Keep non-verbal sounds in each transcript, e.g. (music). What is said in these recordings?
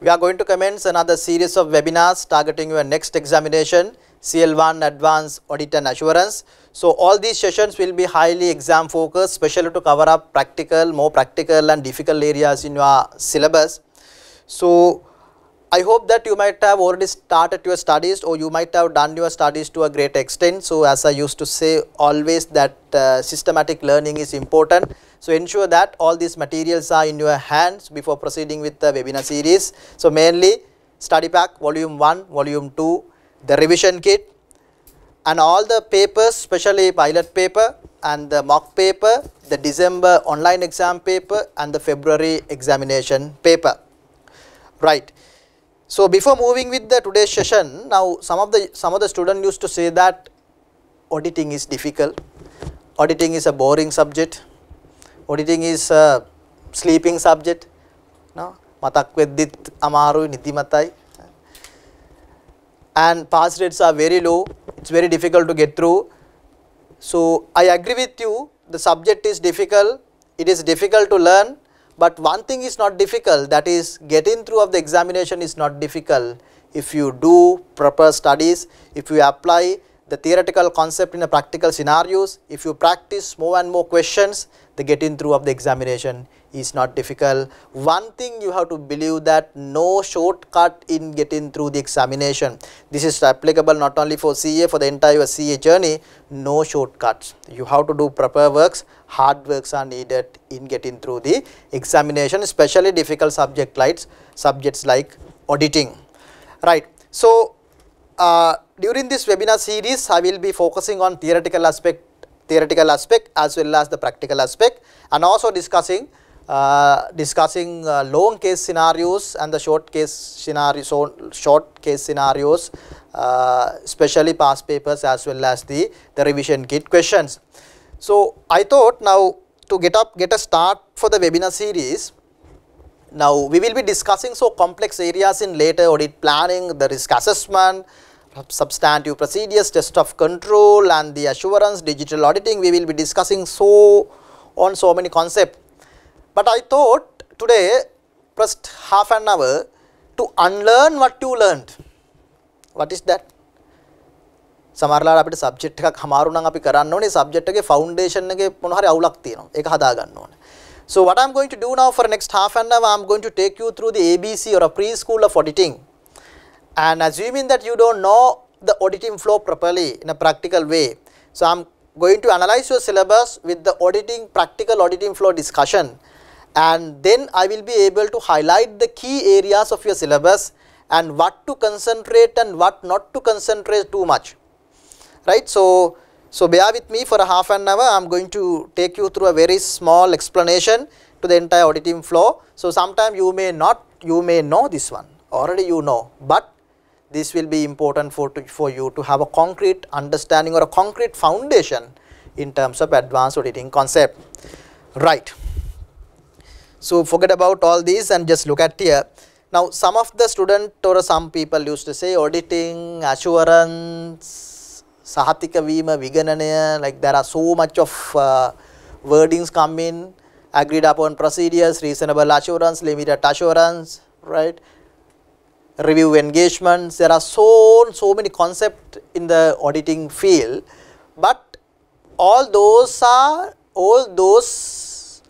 We are going to commence another series of webinars targeting your next examination, CL1 Advanced Audit and Assurance. So, all these sessions will be highly exam focused, especially to cover up practical, more practical and difficult areas in your syllabus. So, I hope that you might have already started your studies or you might have done your studies to a great extent. So as I used to say always that uh, systematic learning is important. So ensure that all these materials are in your hands before proceeding with the webinar series. So mainly study pack volume 1, volume 2, the revision kit and all the papers especially pilot paper and the mock paper, the December online exam paper and the February examination paper. Right. So, before moving with the today's session, now some of the some of the student used to say that auditing is difficult, auditing is a boring subject, auditing is a sleeping subject, no? මතක් වෙද්දිත් අමාරුයි and pass rates are very low, it is very difficult to get through. So, I agree with you the subject is difficult, it is difficult to learn but one thing is not difficult that is getting through of the examination is not difficult if you do proper studies, if you apply the theoretical concept in the practical scenarios, if you practice more and more questions, the getting through of the examination is not difficult. One thing you have to believe that no shortcut in getting through the examination. This is applicable not only for CA, for the entire CA journey, no shortcuts. You have to do proper works, hard works are needed in getting through the examination, especially difficult subject lights, subjects like auditing, right. So, uh, during this webinar series, I will be focusing on theoretical aspect, theoretical aspect as well as the practical aspect and also discussing uh, discussing uh, long case scenarios and the short case short case scenarios, uh, especially past papers as well as the, the revision kit questions. So, I thought now to get up, get a start for the webinar series, now we will be discussing so complex areas in later audit planning, the risk assessment, substantive procedures, test of control and the assurance, digital auditing, we will be discussing so on so many concepts but I thought today just half an hour to unlearn what you learned. What is that? සමහරලාට අපිට subject. එකක් හමාරු නම් අපි කරන්න ඕනේ subject එකේ foundation එකේ මොන හරි අවුලක් So what I'm going to do now for next half an hour, I'm going to take you through the ABC or a preschool of auditing. And assuming that you don't know the auditing flow properly in a practical way, so I'm going to analyze your syllabus with the auditing practical auditing flow discussion and then I will be able to highlight the key areas of your syllabus and what to concentrate and what not to concentrate too much right. So, so bear with me for a half an hour I am going to take you through a very small explanation to the entire auditing flow. So, sometimes you may not you may know this one already you know, but this will be important for, to, for you to have a concrete understanding or a concrete foundation in terms of advanced auditing concept. Right. So forget about all these and just look at here. Now some of the student or some people used to say auditing, assurance, sahatika vima, vigananaya like there are so much of uh, wordings come in agreed upon procedures, reasonable assurance, limited assurance right, review engagements there are so, so many concepts in the auditing field but all those are all those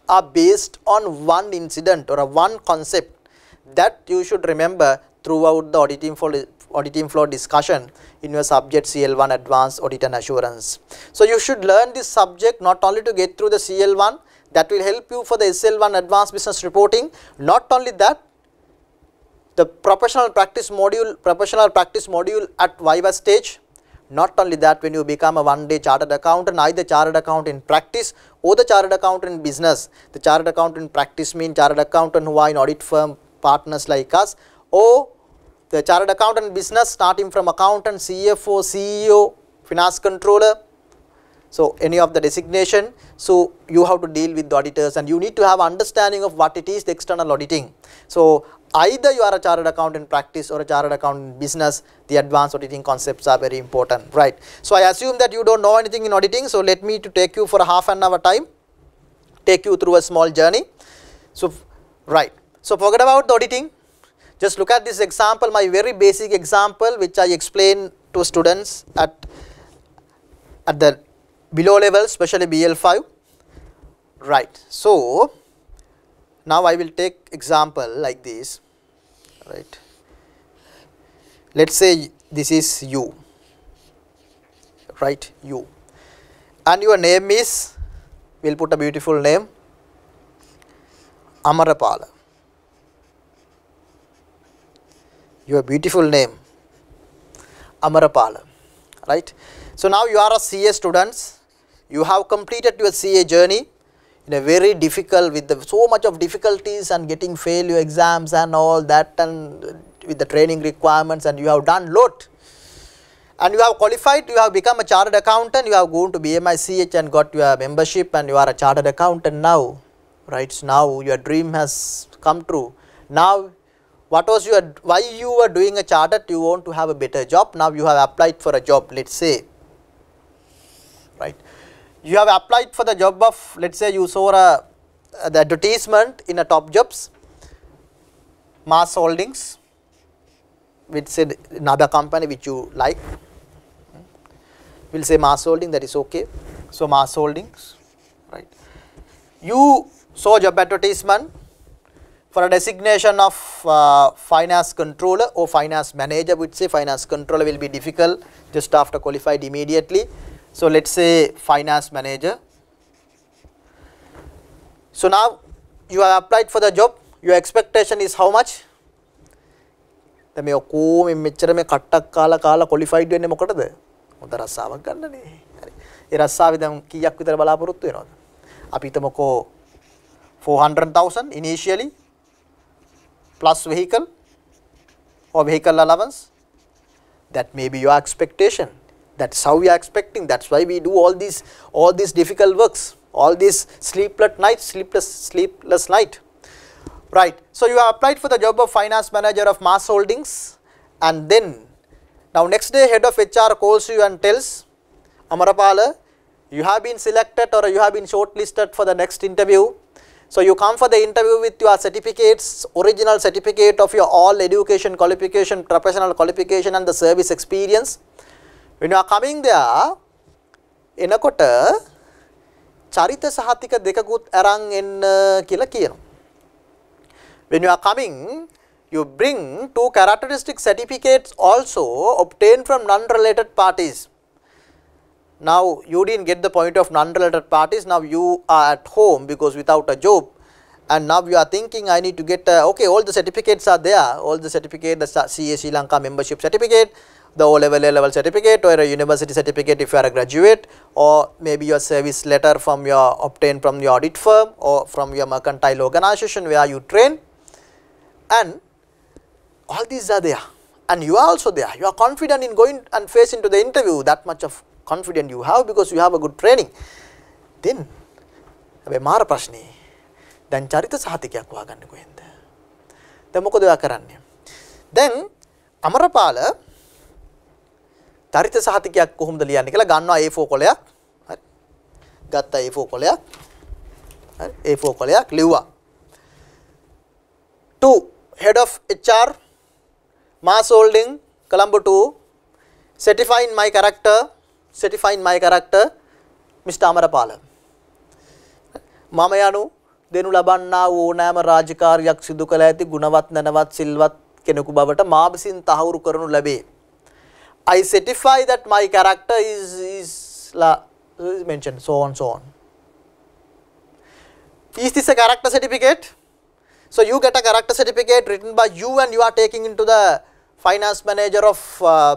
are based on one incident or a one concept that you should remember throughout the auditing flow, auditing flow discussion in your subject CL1 advanced audit and assurance. So, you should learn this subject not only to get through the CL1 that will help you for the SL1 advanced business reporting not only that the professional practice module professional practice module at Viva stage not only that when you become a one day chartered accountant either chartered accountant in practice or the chartered accountant in business, the chartered accountant in practice mean chartered accountant who are in audit firm partners like us or the chartered accountant business starting from accountant, CFO, CEO, finance controller. So, any of the designation. So, you have to deal with the auditors and you need to have understanding of what it is the external auditing. So, either you are a chartered accountant in practice or a chartered accountant in business, the advanced auditing concepts are very important, right. So, I assume that you do not know anything in auditing. So, let me to take you for a half an hour time, take you through a small journey. So, right. So, forget about the auditing, just look at this example, my very basic example which I explain to students at, at the below level, especially BL5, right. So, now I will take example like this right. Let us say this is you. right you, and your name is, we will put a beautiful name Amarapala. Your beautiful name Amarapala, right. So, now you are a CA students, you have completed your CA journey in a very difficult with the so much of difficulties and getting failure exams and all that and with the training requirements and you have done lot and you have qualified, you have become a chartered accountant, you have gone to BMICH and got your membership and you are a chartered accountant now, right. So now your dream has come true. Now what was your, why you were doing a chartered, you want to have a better job, now you have applied for a job let us say, right you have applied for the job of let us say you saw a, the advertisement in a top jobs mass holdings which said another company which you like we will say mass holding that is okay. So, mass holdings right. You saw job advertisement for a designation of uh, finance controller or finance manager Which say finance controller will be difficult just after qualified immediately so, let us say finance manager. So, now you are applied for the job, your expectation is how much? දැන් මේ ඔක්කොම මෙච්චර මේ කට්ටක් කාලා කාලා qualified වෙන්නේ මොකටද? හොඳ රස්සාවක් ගන්නනේ. හරි. ඒ රස්සාවේ දැන් කීයක් විතර බලාපොරොත්තු වෙනවද? අපි හිතමුකෝ 400000 initially plus vehicle or vehicle allowance that may be your expectation that is how we are expecting that is why we do all these all these difficult works all these sleepless nights sleepless sleepless night right. So, you have applied for the job of finance manager of mass holdings and then now next day head of HR calls you and tells Amarapala you have been selected or you have been shortlisted for the next interview. So, you come for the interview with your certificates, original certificate of your all education qualification, professional qualification and the service experience. When you are coming there, in a චරිත Charita දෙකකුත් අරන් Arang in Kilakir. When you are coming, you bring two characteristic certificates also obtained from non-related parties. Now, you didn't get the point of non-related parties. Now, you are at home because without a job and now you are thinking I need to get, uh, okay, all the certificates are there, all the certificate, the CA Sri Lanka membership certificate, the O level, A level certificate or a university certificate if you are a graduate or maybe your service letter from your obtained from your audit firm or from your mercantile organization where you train and all these are there and you are also there. You are confident in going and face into the interview that much of confidence you have because you have a good training. Then හැබැයි මාර ප්‍රශ්නේ දැන් චරිත සහතිකයක් හොයාගන්න කොහෙන්ද? දැන් මොකද ඔයා කරන්නේ? දැන් අමරපාල චරිත සහතිකයක් කොහොමද ලියන්නේ කියලා ගන්නවා A4 කොලයක්. හරි. ගත්තා A4 කොලයක්. හරි A4 කොලයක් ලිව්වා. to head of HR mass holding Colombo 2 certifying my character certifying my character Mr. Amarapala. මම යනු දෙනු ලබන්නා ඕනෑම රාජකාරියක් සිදු කළ ඇති ගුණවත් නැනවත් සිල්වත් කෙනෙකු බවට මා විසින් තහවුරු කරනු ලැබේ. I certify that my character is, is, la, is mentioned so on so on. Is this a character certificate? So, you get a character certificate written by you and you are taking into the finance manager of uh,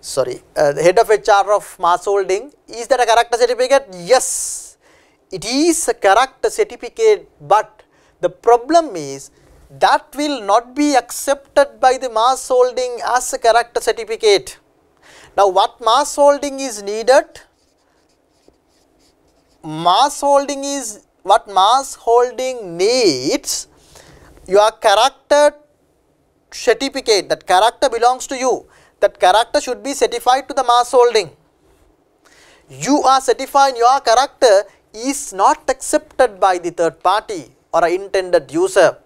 sorry uh, the head of HR of mass holding is that a character certificate? Yes, it is a character certificate but the problem is that will not be accepted by the mass holding as a character certificate. Now, what mass holding is needed? Mass holding is what mass holding needs your character certificate that character belongs to you that character should be certified to the mass holding. You are certifying your character is not accepted by the third party or intended user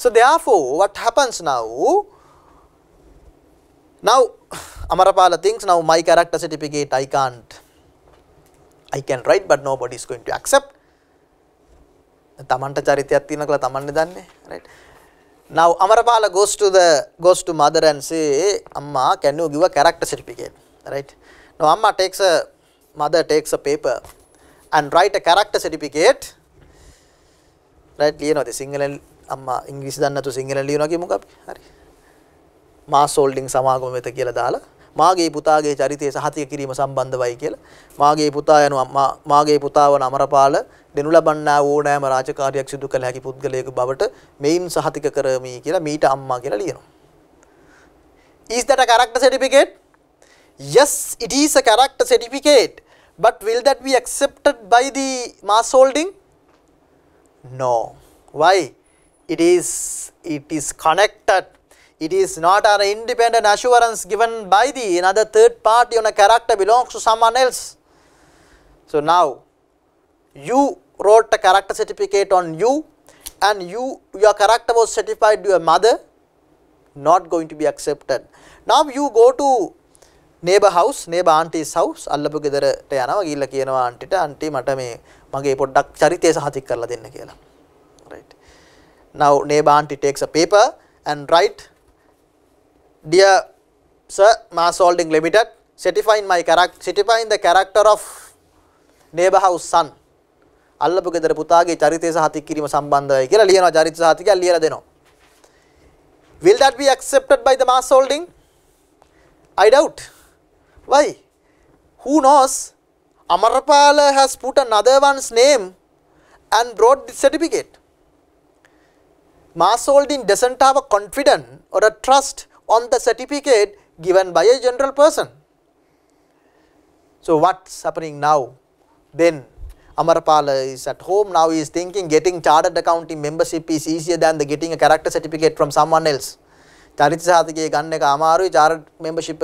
so, therefore, what happens now? Now, (sighs) Amarapala thinks now my character certificate I can't, I can write, but nobody is going to accept. Tamanta චරිතයක් තියෙන right now amarapala goes to the goes to mother and say amma can you give a character certificate right now amma takes a mother takes a paper and write a character certificate right you know the single and අම්මා ඉංග්‍රීසි දන්නේ නැතුව සිංහලෙන් ලියනවා කියමුකෝ අපි. හරි. මාස් holding සමාගම වෙත කියලා දාලා මාගේ පුතාගේ චරිතය සහතික කිරීම සම්බන්ධවයි කියලා. මාගේ පුතා යනු මාගේ පුතාව නමරපාල දෙනු ලබන්නා ඕනෑම රාජකාරියක් සිදු කළ හැකි පුද්ගලයෙකු බවට මෙයින් සහතික කරමි කියලා මීට අම්මා කියලා ලියනවා. Is that a character certificate? Yes, it is a character certificate. But will that be accepted by the mass holding? No. Why? it is it is connected it is not an independent assurance given by the another third party on a character belongs to someone else. So, now you wrote a character certificate on you and you your character was certified to your mother not going to be accepted. Now, you go to neighbor හවස් නේබ ආන්ටිස් හවස් අල්ලපු ගෙදරට යනවා ගිහිල්ලා කියනවා ආන්ටිට aunty මට මේ මගේ පොඩ්ඩක් චරිතය සහතික කරලා දෙන්න කියලා. right now, auntie takes a paper and write, dear sir, Mass Holding Limited, certifying my character, certifying the character of neighbor house son. අල්ලපු ගෙදර පුතාගේ චරිතය සහ තික්කිරීම සම්බන්ධයි කියලා ලියනවා චරිත සහ තිකල් ලියලා දෙනවා. Will that be accepted by the mass holding? I doubt. Why? Who knows? Amarapala has put another one's name and brought this certificate mass holding does not have a confidence or a trust on the certificate given by a general person. So, what is happening now? Then Amarpala is at home now he is thinking getting chartered accounting membership is easier than the getting a character certificate from someone else. membership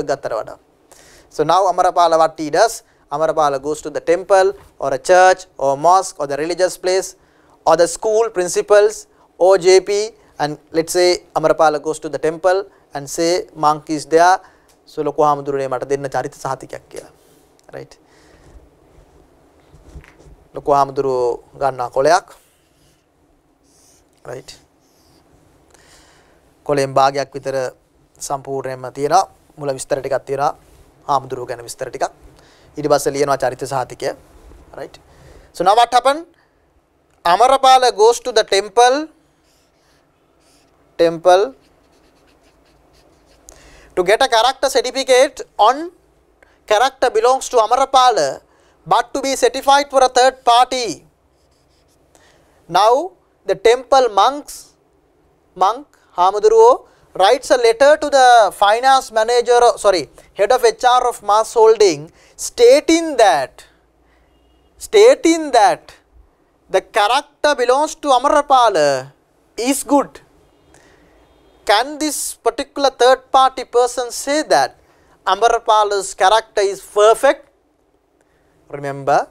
So now Amarapala what he does? Amarapala goes to the temple or a church or mosque or the religious place or the school principals OJP and let's say Amarapala goes to the temple and say monk is there so ලොකු හාමුදුරනේ මට දෙන්න චරිත සහතිකයක් කියලා right ලොකු හාමුදුරුවෝ ගන්නා කොලයක් right කොලෙන් භාගයක් විතර සම්පූර්ණයෙන්ම තියෙනවා මුල විස්තර ටිකක් තියෙනවා හාමුදුරුවෝ ගැන විස්තර ටිකක් ඊට පස්සේ ලියනවා චරිත සහතිකය right so now what happened Amarapala goes to the temple temple to get a character certificate on character belongs to Amarapala but to be certified for a third party. Now the temple monks, monk Hamaduruo writes a letter to the finance manager, sorry, head of HR of mass holding stating that, stating that the character belongs to Amarapala is good can this particular third party person say that Amarpala's character is perfect? Remember,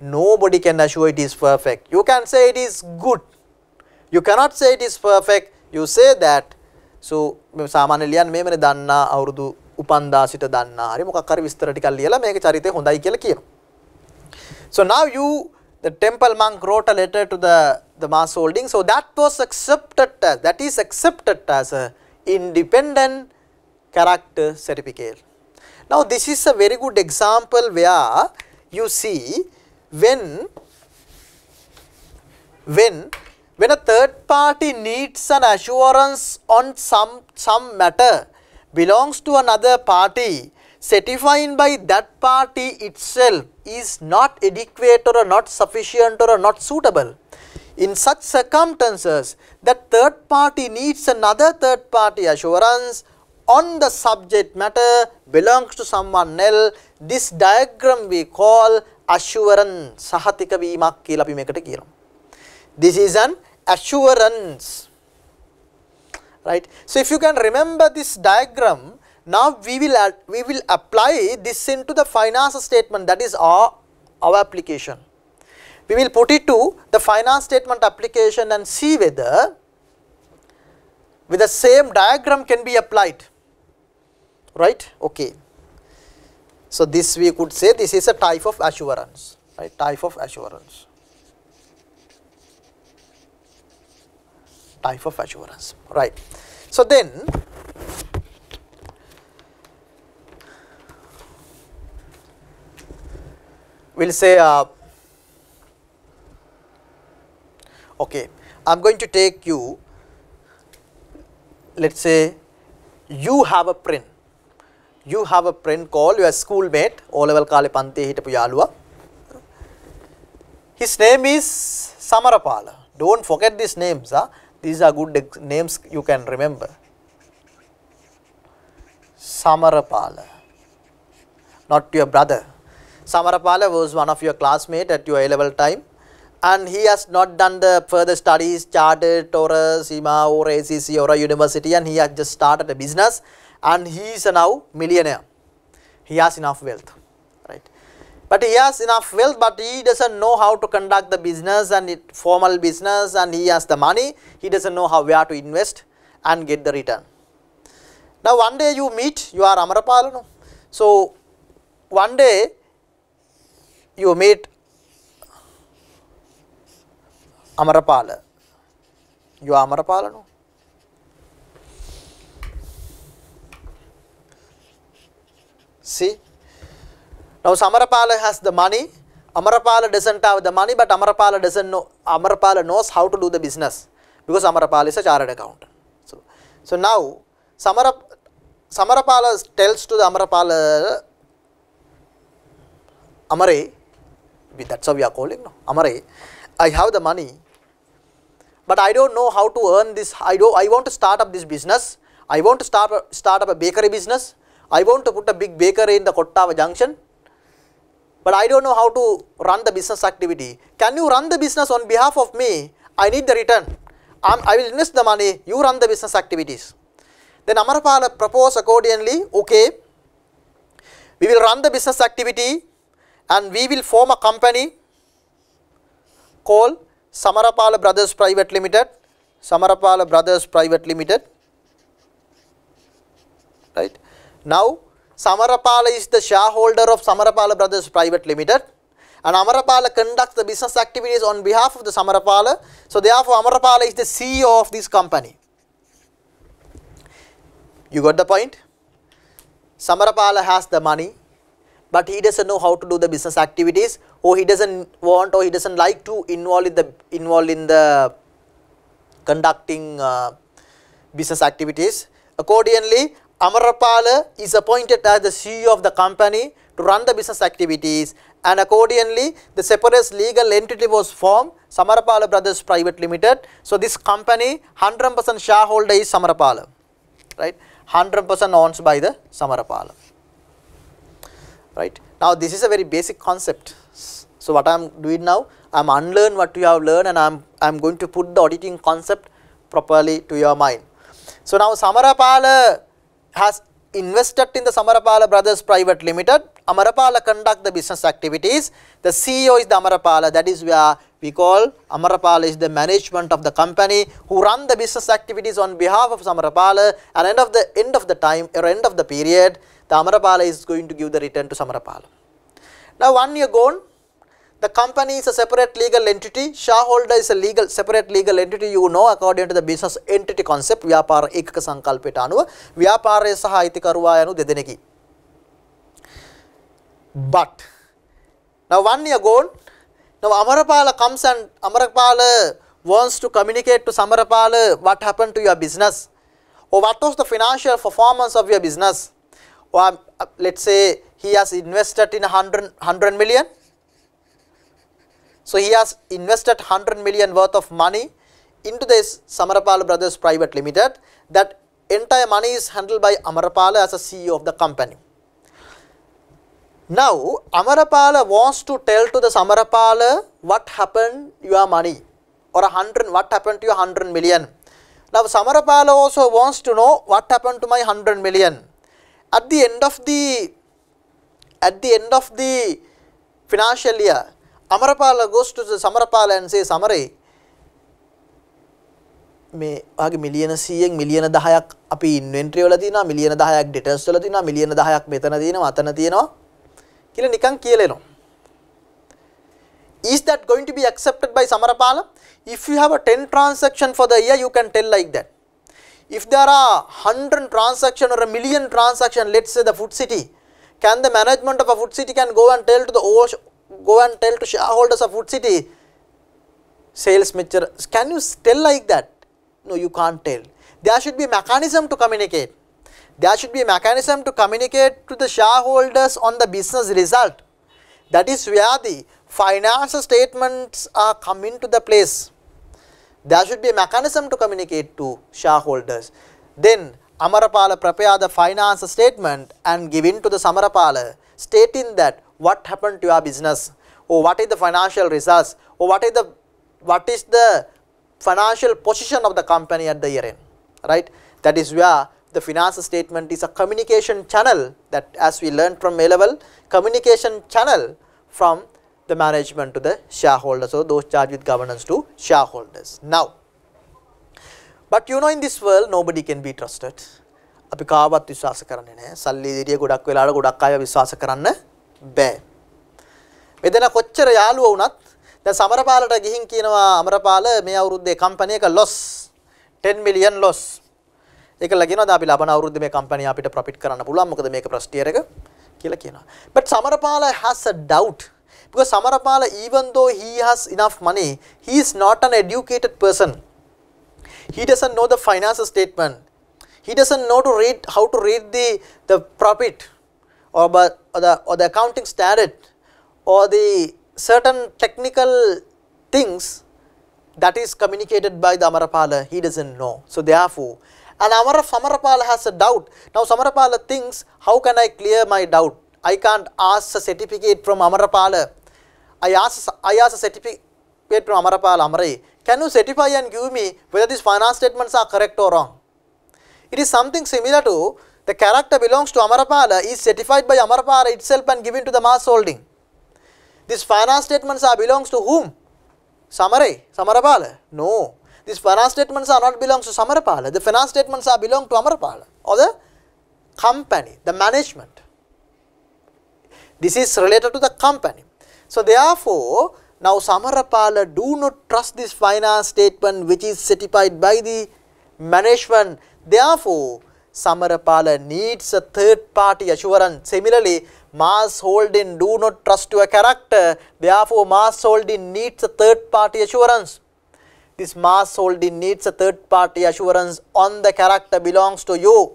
nobody can assure it is perfect. You can say it is good. You cannot say it is perfect. You say that. So, සාමාන්‍ය ලියන්න මේමනේ දන්නා අවුරුදු උපන්දා සිට දන්නා හරි මොකක් හරි විස්තර ටිකක් ලියලා මේක චරිතය හොඳයි කියලා So now you the temple monk wrote a letter to the, the mass holding. So, that was accepted as that is accepted as a independent character certificate. Now, this is a very good example where you see when when when a third party needs an assurance on some some matter belongs to another party certifying by that party itself is not adequate or not sufficient or not suitable. In such circumstances, that third party needs another third party assurance on the subject matter belongs to someone else. This diagram we call assurance සහතික වීමක් කියලා අපි මේකට කියනවා. This is an assurance. Right. So, if you can remember this diagram, now we will add, we will apply this into the finance statement that is our, our application. We will put it to the finance statement application and see whether with the same diagram can be applied right okay. So, this we could say this is a type of assurance right type of assurance type of assurance right. So, then we will say uh, okay I am going to take you let us say you have a print you have a print Call your schoolmate O level කාලේ පන්තියේ හිටපු his name is Samarapala don't forget these names huh? these are good names you can remember Samarapala not your brother Samarapala was one of your classmate at your A-level time and he has not done the further studies, chartered, a SEMA or ACC or a university and he has just started a business and he is now millionaire. He has enough wealth, right. But he has enough wealth but he doesn't know how to conduct the business and it formal business and he has the money, he doesn't know how where to invest and get the return. Now one day you meet, you are no? So one day you meet Amarapala. You are Amarapala, no? See? Now, Samarapala has the money. Amarapala doesn't have the money, but Amarapala doesn't know. Amarapala knows how to do the business because Amarapala is a chartered accountant. So, so now Samarap Samarapala tells to the Amarapala, Amare, that is how we are calling no Amare I have the money but I do not know how to earn this I do I want to start up this business I want to start, up, start up a bakery business I want to put a big bakery in the Kottava junction but I do not know how to run the business activity can you run the business on behalf of me I need the return I'm, I will invest the money you run the business activities then Amarapala proposed accordingly okay we will run the business activity and we will form a company called Samarapala Brothers Private Limited, Samarapala Brothers Private Limited, right. Now, Samarapala is the shareholder of Samarapala Brothers Private Limited and Amarapala conducts the business activities on behalf of the Samarapala. So, therefore, Amarapala is the CEO of this company. You got the point? Samarapala has the money, but he doesn't know how to do the business activities or oh, he doesn't want or he doesn't like to involve in the involve in the conducting uh, business activities. Accordingly, Amarapala is appointed as the CEO of the company to run the business activities and accordingly the separate legal entity was formed Samarapala Brothers Private Limited. So, this company 100 percent shareholder is Samarapala, right, 100 percent owns by the Samarapala right. Now, this is a very basic concept. So, what I am doing now, I am unlearn what you have learned and I am, I am going to put the auditing concept properly to your mind. So, now Samarapala has invested in the Samarapala Brothers Private Limited. Amarapala conduct the business activities. The CEO is the Amarapala that is where we call Amarapala is the management of the company who run the business activities on behalf of Samarapala At end of the end of the time or end of the period Amarapala is going to give the return to Samarapala. Now one year gone, the company is a separate legal entity, shareholder is a legal separate legal entity you know according to the business entity concept ව්‍යාපාර ඒකක සංකල්පයට අනුව ව්‍යාපාරය සහ අයිතිකරුවා යනු දෙදෙනෙකි. But now one year gone, now Amarapala comes and Amarapala wants to communicate to Samarapala what happened to your business or what was the financial performance of your business. Um, uh, let us say he has invested in 100, 100 million. So, he has invested 100 million worth of money into this Samarapala Brothers Private Limited that entire money is handled by Amarapala as a CEO of the company. Now, Amarapala wants to tell to the Samarapala what happened your money or a hundred what happened to your hundred million. Now, Samarapala also wants to know what happened to my hundred million. at the end of the at the end of the financial year Amarapala goes to the Samarapala and says Samaray මේ වගේ මිලියන 100න් මිලියන 10ක් අපි ඉන්වෙන්ටරි වල තියෙනවා මිලියන 10ක් ඩෙටර්ස් වල තියෙනවා මිලියන 10ක් මෙතන තියෙනවා අතන තියෙනවා කියලා නිකන් කියලෙනවා is that going to be accepted by Samarapala if you have a 10 transaction for the year you can tell like that If there are 100 transaction or a million transaction, let us say the food city, can the management of a food city can go and tell to the go and tell to shareholders of food city sales manager? can you tell like that? No, you can't tell. There should be a mechanism to communicate. There should be a mechanism to communicate to the shareholders on the business result. That is where the financial statements are coming to the place. There should be a mechanism to communicate to shareholders. Then Amarapala prepare the finance statement and give in to the Samarapala stating that what happened to your business or oh, what is the financial results or oh, what is the what is the financial position of the company at the year end right that is where the finance statement is a communication channel that as we learned from A level communication channel from the management to the shareholders or those charged with governance to shareholders. Now, but you know in this world nobody can be trusted. අපි කාවත් විශ්වාස කරන්නේ නැහැ. සල්ලි ඉදිරියේ ගොඩක් වෙලාවට ගොඩක් අය විශ්වාස කරන්න බෑ. මෙතන කොච්චර යාළුවෝ වුණත් දැන් සමරපාලට ගිහින් කියනවා අමරපාල මේ අවුරුද්දේ කම්පැනි එක loss 10 million loss. ඒකලා කියනවා දැන් අපි ලබන අවුරුද්දේ මේ කම්පැනි අපිට profit කරන්න පුළුවන්. මොකද මේක ප්‍රස්ටියර් එක කියලා කියනවා. but සමරපාල has a doubt Because Samarapala, even though he has enough money, he is not an educated person. He doesn't know the financial statement. He doesn't know to read how to read the, the profit or, or, the, or the accounting standard or the certain technical things that is communicated by the Amarapala, he does not know. So, therefore, and Amara Samarapala has a doubt. Now, Samarapala thinks, how can I clear my doubt? I can't ask a certificate from Amarapala. I asked, I a certificate from Amarapal Amarai, can you certify and give me whether these finance statements are correct or wrong? It is something similar to the character belongs to Amarapala is certified by Amarapala itself and given to the mass holding. These finance statements are belongs to whom? Samarai, Samarapala? No. These finance statements are not belongs to Samarapala. The finance statements are belong to Amarapala or the company, the management. This is related to the company. So, therefore, now Samarapala do not trust this finance statement which is certified by the management. Therefore, Samarapala needs a third party assurance. Similarly, mass Holding do not trust to a character. Therefore, mass Holding needs a third party assurance. This mass Holding needs a third party assurance on the character belongs to you.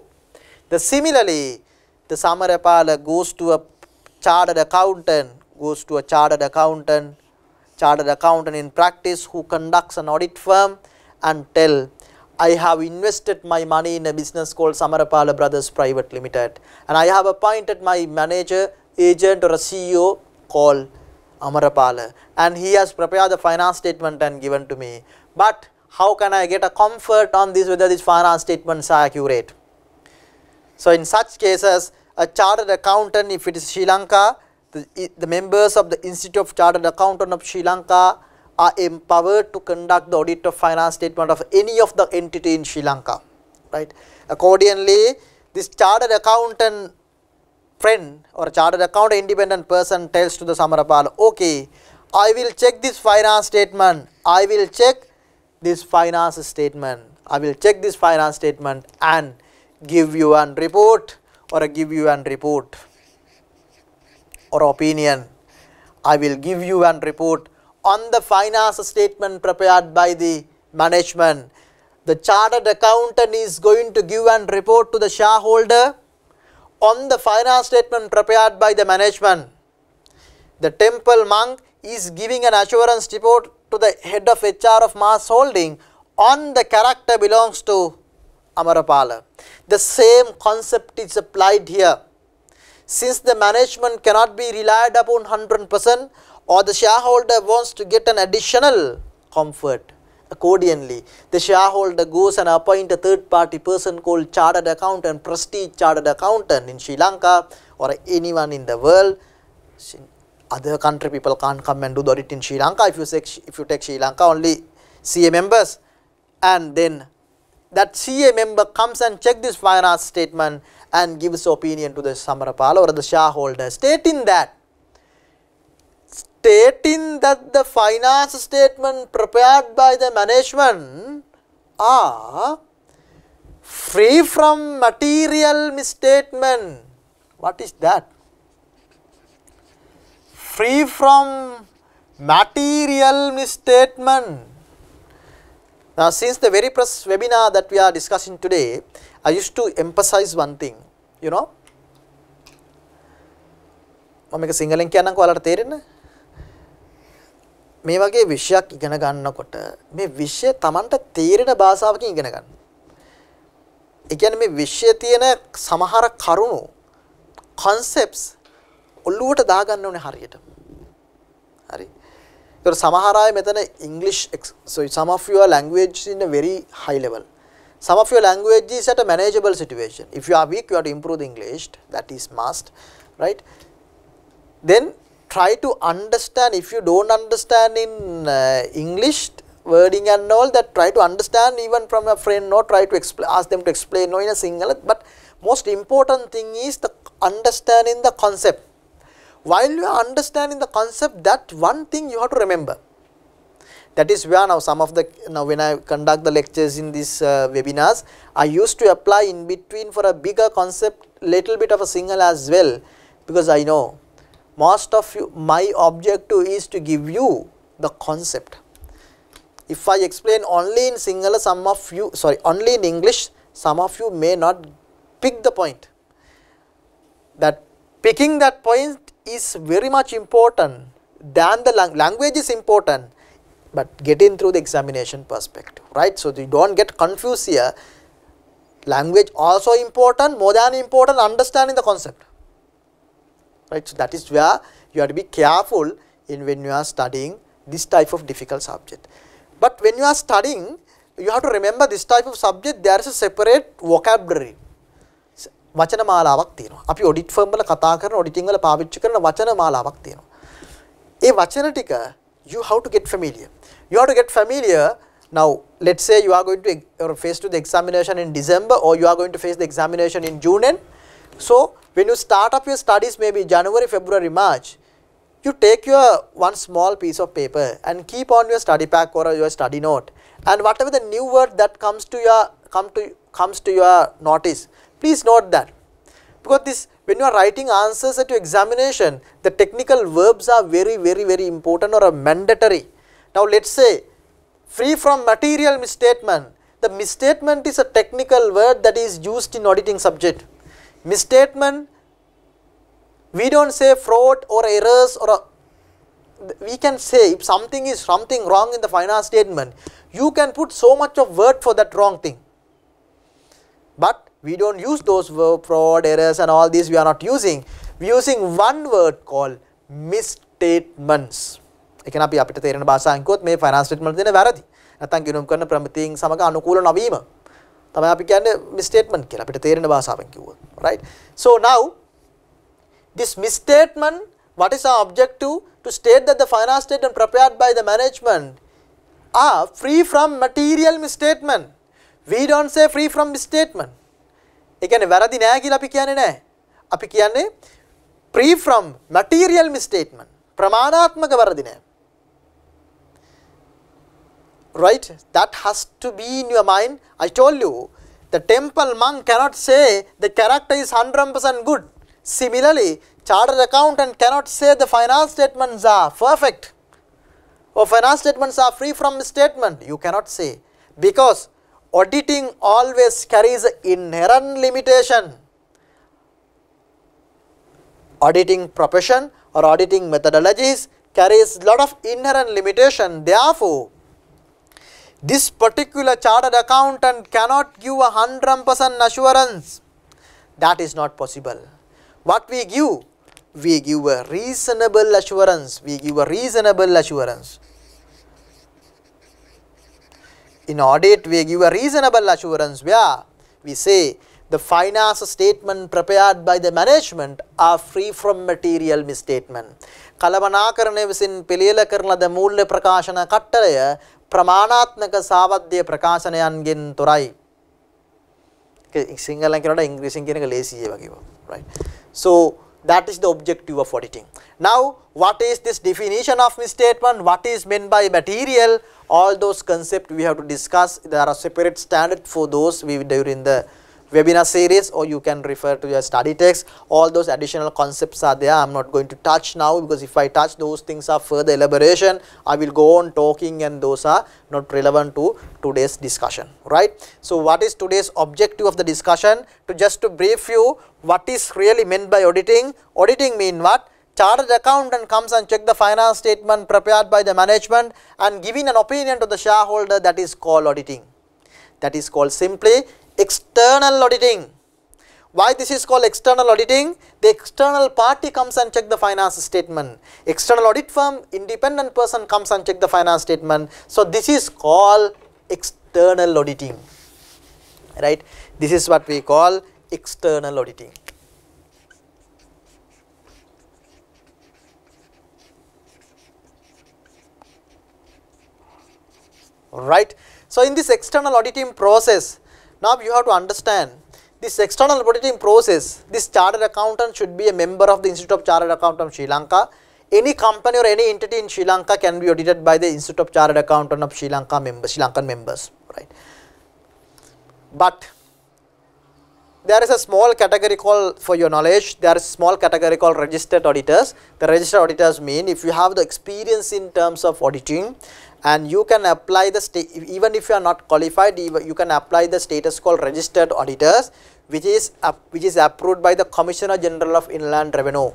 The similarly, the Samarapala goes to a chartered accountant goes to a chartered accountant, chartered accountant in practice who conducts an audit firm and tell I have invested my money in a business called Samarapala Brothers Private Limited and I have appointed my manager, agent or a CEO called Amarapala and he has prepared the finance statement and given to me. But how can I get a comfort on this whether these finance statements are accurate? So, in such cases a chartered accountant if it is Sri Lanka the, members of the Institute of Chartered Accountant of Sri Lanka are empowered to conduct the audit of finance statement of any of the entity in Sri Lanka, right. Accordingly, this chartered accountant friend or chartered accountant independent person tells to the Samarapala, okay, I will check this finance statement, I will check this finance statement, I will check this finance statement and give you an report or give you an report or opinion. I will give you an report on the finance statement prepared by the management. The chartered accountant is going to give an report to the shareholder on the finance statement prepared by the management. The temple monk is giving an assurance report to the head of HR of Mass Holding on the character belongs to Amarapala. The same concept is applied here. Since the management cannot be relied upon 100% or the shareholder wants to get an additional comfort. Accordingly, the shareholder goes and appoint a third party person called chartered accountant, prestige chartered accountant in Sri Lanka or anyone in the world. Other country people can't come and do the audit in Sri Lanka. If you, take if you take Sri Lanka, only CA members and then that CA member comes and check this finance statement and gives opinion to the Samarapala or the shareholder, stating that stating that the finance statement prepared by the management are free from material misstatement. What is that? Free from material misstatement. Now, since the very first webinar that we are discussing today, I used to emphasize one thing, you know. මම එක සිංහලෙන් කියන්නම්කෝ ඔයාලට තේරෙන්න. මේ වගේ විෂයක් ඉගෙන ගන්නකොට මේ විෂය Tamanට තේරෙන භාෂාවකින් ඉගෙන ගන්න. ඒ කියන්නේ මේ විෂයේ තියෙන සමහර කරුණු concepts ඔළුවට දාගන්න ඕනේ හරියට. හරි. ඒතර සමහර අය මෙතන English so some of your language in a very high level. Some of your language is at a manageable situation. If you are weak, you have to improve the English, that is must, right. Then try to understand, if you do not understand in uh, English wording and all that, try to understand even from a friend or try to ask them to explain no, in a single, but most important thing is the understanding the concept. While you are understanding the concept, that one thing you have to remember that is where now some of the, now when I conduct the lectures in these uh, webinars, I used to apply in between for a bigger concept little bit of a single as well because I know most of you, my objective is to give you the concept. If I explain only in single, some of you, sorry, only in English, some of you may not pick the point. That picking that point is very much important than the lang language is important, but get in through the examination perspective, right. So, you do not get confused here, language also important, more than important understanding the concept, right. So, that is where you have to be careful in when you are studying this type of difficult subject. But when you are studying, you have to remember this type of subject there is a separate vocabulary. වචන මාලාවක් තියෙනවා. අපි audit firm වල කතා කරන ඔඩිටින් වල පාවිච්චි කරන වචන මාලාවක් තියෙනවා. ඒ වචන you have to get familiar. You have to get familiar. Now, let us say you are going to face to the examination in December or you are going to face the examination in June end. So, when you start up your studies maybe January, February, March, you take your one small piece of paper and keep on your study pack or your study note and whatever the new word that comes to your come to comes to your notice, please note that because this when you are writing answers at your examination, the technical verbs are very, very, very important or are mandatory now, let us say free from material misstatement, the misstatement is a technical word that is used in auditing subject. Misstatement, we do not say fraud or errors or we can say if something is something wrong in the finance statement, you can put so much of word for that wrong thing. But we do not use those verb fraud, errors and all these we are not using. We are using one word called misstatements. ඒ කියන්නේ අපි අපිට තේරෙන භාෂාවෙන් කිව්වොත් මේ ෆයිනාන්ස් statement දෙන වැරදි. නැත්තම් ගිණුම් කරන ප්‍රමිතීන් සමග අනුකූල නොවීම තමයි අපි කියන්නේ misstatement කියලා. අපිට තේරෙන භාෂාවෙන් කිව්වොත්. right? So now this misstatement what is our objective to state that the finance statement prepared by the management are free from material misstatement. We don't say free from misstatement. ඒ කියන්නේ වැරදි නෑ කියලා අපි කියන්නේ නෑ. අපි කියන්නේ free from material misstatement. ප්‍රමාණාත්මක වැරදි නෑ. right that has to be in your mind. I told you the temple monk cannot say the character is 100 percent good. Similarly, chartered accountant cannot say the financial statements are perfect or financial statements are free from misstatement. You cannot say because auditing always carries inherent limitation. Auditing profession or auditing methodologies carries lot of inherent limitation. Therefore, this particular chartered accountant cannot give a 100% assurance. That is not possible. What we give? We give a reasonable assurance. We give a reasonable assurance. In audit, we give a reasonable assurance where we say the finance statement prepared by the management are free from material misstatement. කලමනාකරණය විසින් පිළියෙල කරන the moolle prakashana කට්ටලය ප්‍රමාණාත්මක සාවද්‍ය ප්‍රකාශනයන්ගෙන් තොරයි. සිංහලෙන් කියනකොට ඉංග්‍රීසියෙන් කියන එක ලේසියි වගේ right so that is the objective of auditing now what is this definition of misstatement what is meant by material all those concept we have to discuss there are separate standard for those we during the webinar series or you can refer to your study text all those additional concepts are there i'm not going to touch now because if i touch those things are further elaboration i will go on talking and those are not relevant to today's discussion right so what is today's objective of the discussion to just to brief you what is really meant by auditing auditing mean what chartered accountant comes and check the finance statement prepared by the management and giving an opinion to the shareholder that is called auditing. That is called simply external auditing. Why this is called external auditing? The external party comes and check the finance statement. External audit firm, independent person comes and check the finance statement. So, this is called external auditing, right. This is what we call external auditing. Right. So, in this external auditing process, now you have to understand this external auditing process, this chartered accountant should be a member of the Institute of Chartered Accountant of Sri Lanka. Any company or any entity in Sri Lanka can be audited by the Institute of Chartered Accountant of Sri Lanka members, Sri Lankan members, right. But there is a small category called for your knowledge, there is a small category called registered auditors. The registered auditors mean if you have the experience in terms of auditing, and you can apply the state even if you are not qualified you can apply the status called registered auditors which is which is approved by the commissioner general of inland revenue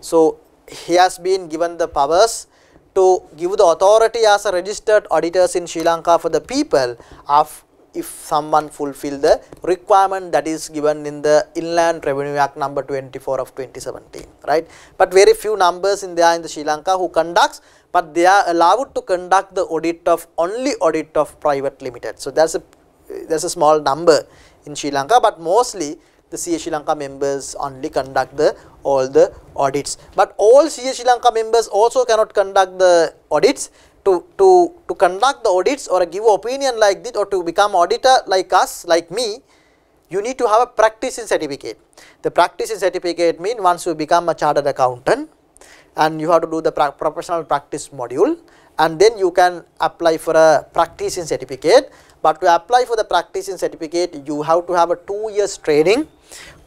so he has been given the powers to give the authority as a registered auditors in sri lanka for the people of if someone fulfill the requirement that is given in the Inland Revenue Act number 24 of 2017, right. But very few numbers in there in the Sri Lanka who conducts but they are allowed to conduct the audit of only audit of private limited. So, there is a there is a small number in Sri Lanka, but mostly the CA Sri Lanka members only conduct the all the audits. But all CA Sri Lanka members also cannot conduct the audits. To, to, to conduct the audits or give opinion like this or to become auditor like us, like me, you need to have a in certificate. The in certificate means once you become a chartered accountant, and you have to do the pra professional practice module and then you can apply for a practicing certificate. But to apply for the practicing certificate you have to have a 2 years training,